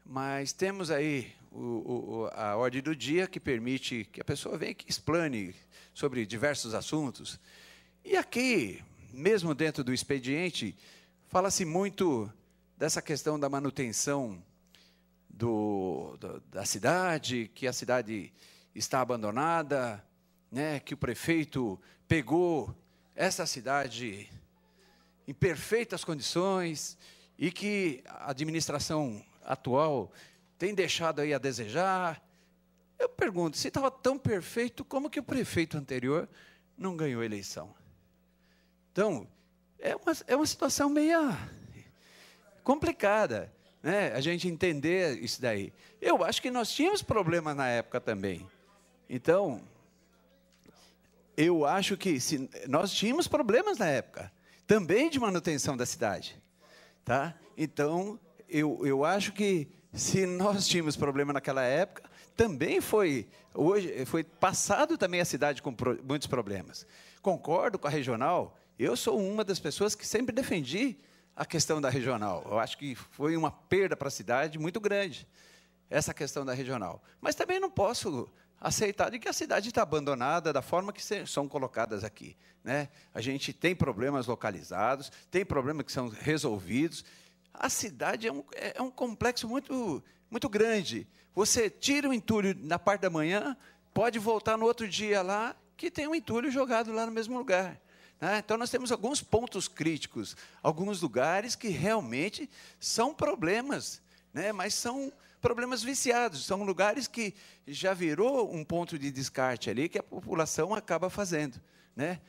Mas temos aí o, o, a ordem do dia que permite que a pessoa venha e explane sobre diversos assuntos. E aqui, mesmo dentro do expediente, fala-se muito dessa questão da manutenção do, do, da cidade, que a cidade está abandonada, né, que o prefeito pegou essa cidade em perfeitas condições e que a administração atual tem deixado aí a desejar. Eu pergunto, se estava tão perfeito, como que o prefeito anterior não ganhou a eleição? Então, é uma, é uma situação meia complicada né, a gente entender isso daí. Eu acho que nós tínhamos problema na época também. Então, eu acho que se, nós tínhamos problemas na época, também de manutenção da cidade. Tá? Então, eu, eu acho que se nós tínhamos problema naquela época, também foi hoje foi passado também a cidade com pro, muitos problemas. Concordo com a regional. Eu sou uma das pessoas que sempre defendi a questão da regional. Eu acho que foi uma perda para a cidade muito grande, essa questão da regional. Mas também não posso aceitar de que a cidade está abandonada da forma que são colocadas aqui. Né? A gente tem problemas localizados, tem problemas que são resolvidos. A cidade é um, é, é um complexo muito, muito grande. Você tira o entulho na parte da manhã, pode voltar no outro dia lá, que tem um entulho jogado lá no mesmo lugar. Então, nós temos alguns pontos críticos, alguns lugares que realmente são problemas, né? mas são problemas viciados, são lugares que já virou um ponto de descarte ali que a população acaba fazendo. Né?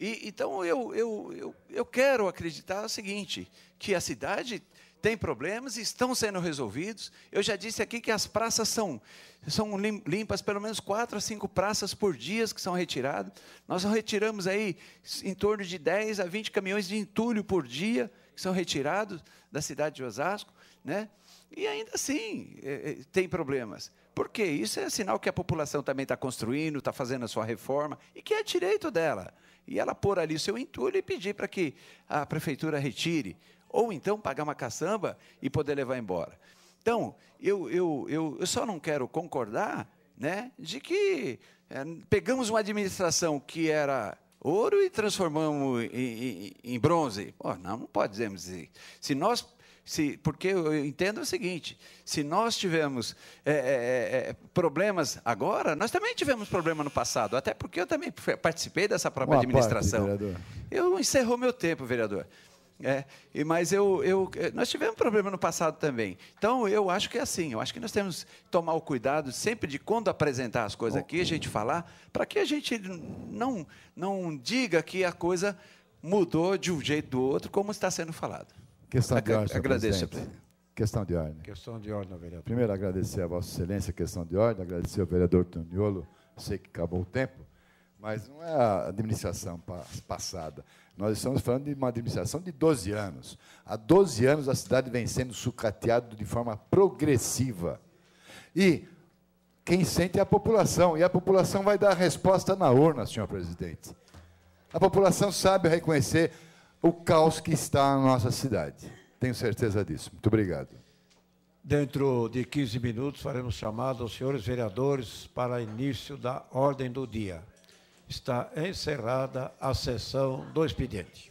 E, então, eu, eu, eu, eu quero acreditar o seguinte, que a cidade têm problemas e estão sendo resolvidos. Eu já disse aqui que as praças são, são limpas, pelo menos quatro a cinco praças por dia que são retiradas. Nós retiramos aí em torno de 10 a 20 caminhões de entulho por dia que são retirados da cidade de Osasco, né? E ainda assim é, é, tem problemas. Por quê? Isso é sinal que a população também está construindo, está fazendo a sua reforma, e que é direito dela. E ela pôr ali seu entulho e pedir para que a prefeitura retire ou então pagar uma caçamba e poder levar embora. Então, eu, eu, eu, eu só não quero concordar né, de que é, pegamos uma administração que era ouro e transformamos em, em, em bronze. não, não pode dizermos isso. Se nós se, porque eu entendo o seguinte: se nós tivemos é é, é, é, problemas agora, nós também tivemos problema no passado, até porque eu também participei dessa própria Boa administração. Parte, eu encerrou meu tempo, vereador. É, mas eu, eu, eh, nós tivemos problema no passado também. Então, eu acho que é assim. Eu acho que nós temos que tomar o cuidado sempre de quando apresentar as coisas aqui, a gente falar, para que a gente não, não diga que a coisa mudou de um jeito do outro, como está sendo falado.
Questão de ordem, Agradeço, presidente. Questão de ordem.
Questão de ordem, vereador. Primeiro,
agradecer a Vossa Excelência, questão de ordem, agradecer ao vereador Toniolo, sei que acabou o tempo, mas não é a administração passada. Nós estamos falando de uma administração de 12 anos. Há 12 anos a cidade vem sendo sucateada de forma progressiva. E quem sente é a população, e a população vai dar a resposta na urna, senhor presidente. A população sabe reconhecer o caos que está na nossa cidade. Tenho certeza disso. Muito obrigado.
Dentro de 15 minutos faremos chamada aos senhores vereadores para início da ordem do dia. Está encerrada a sessão do expediente.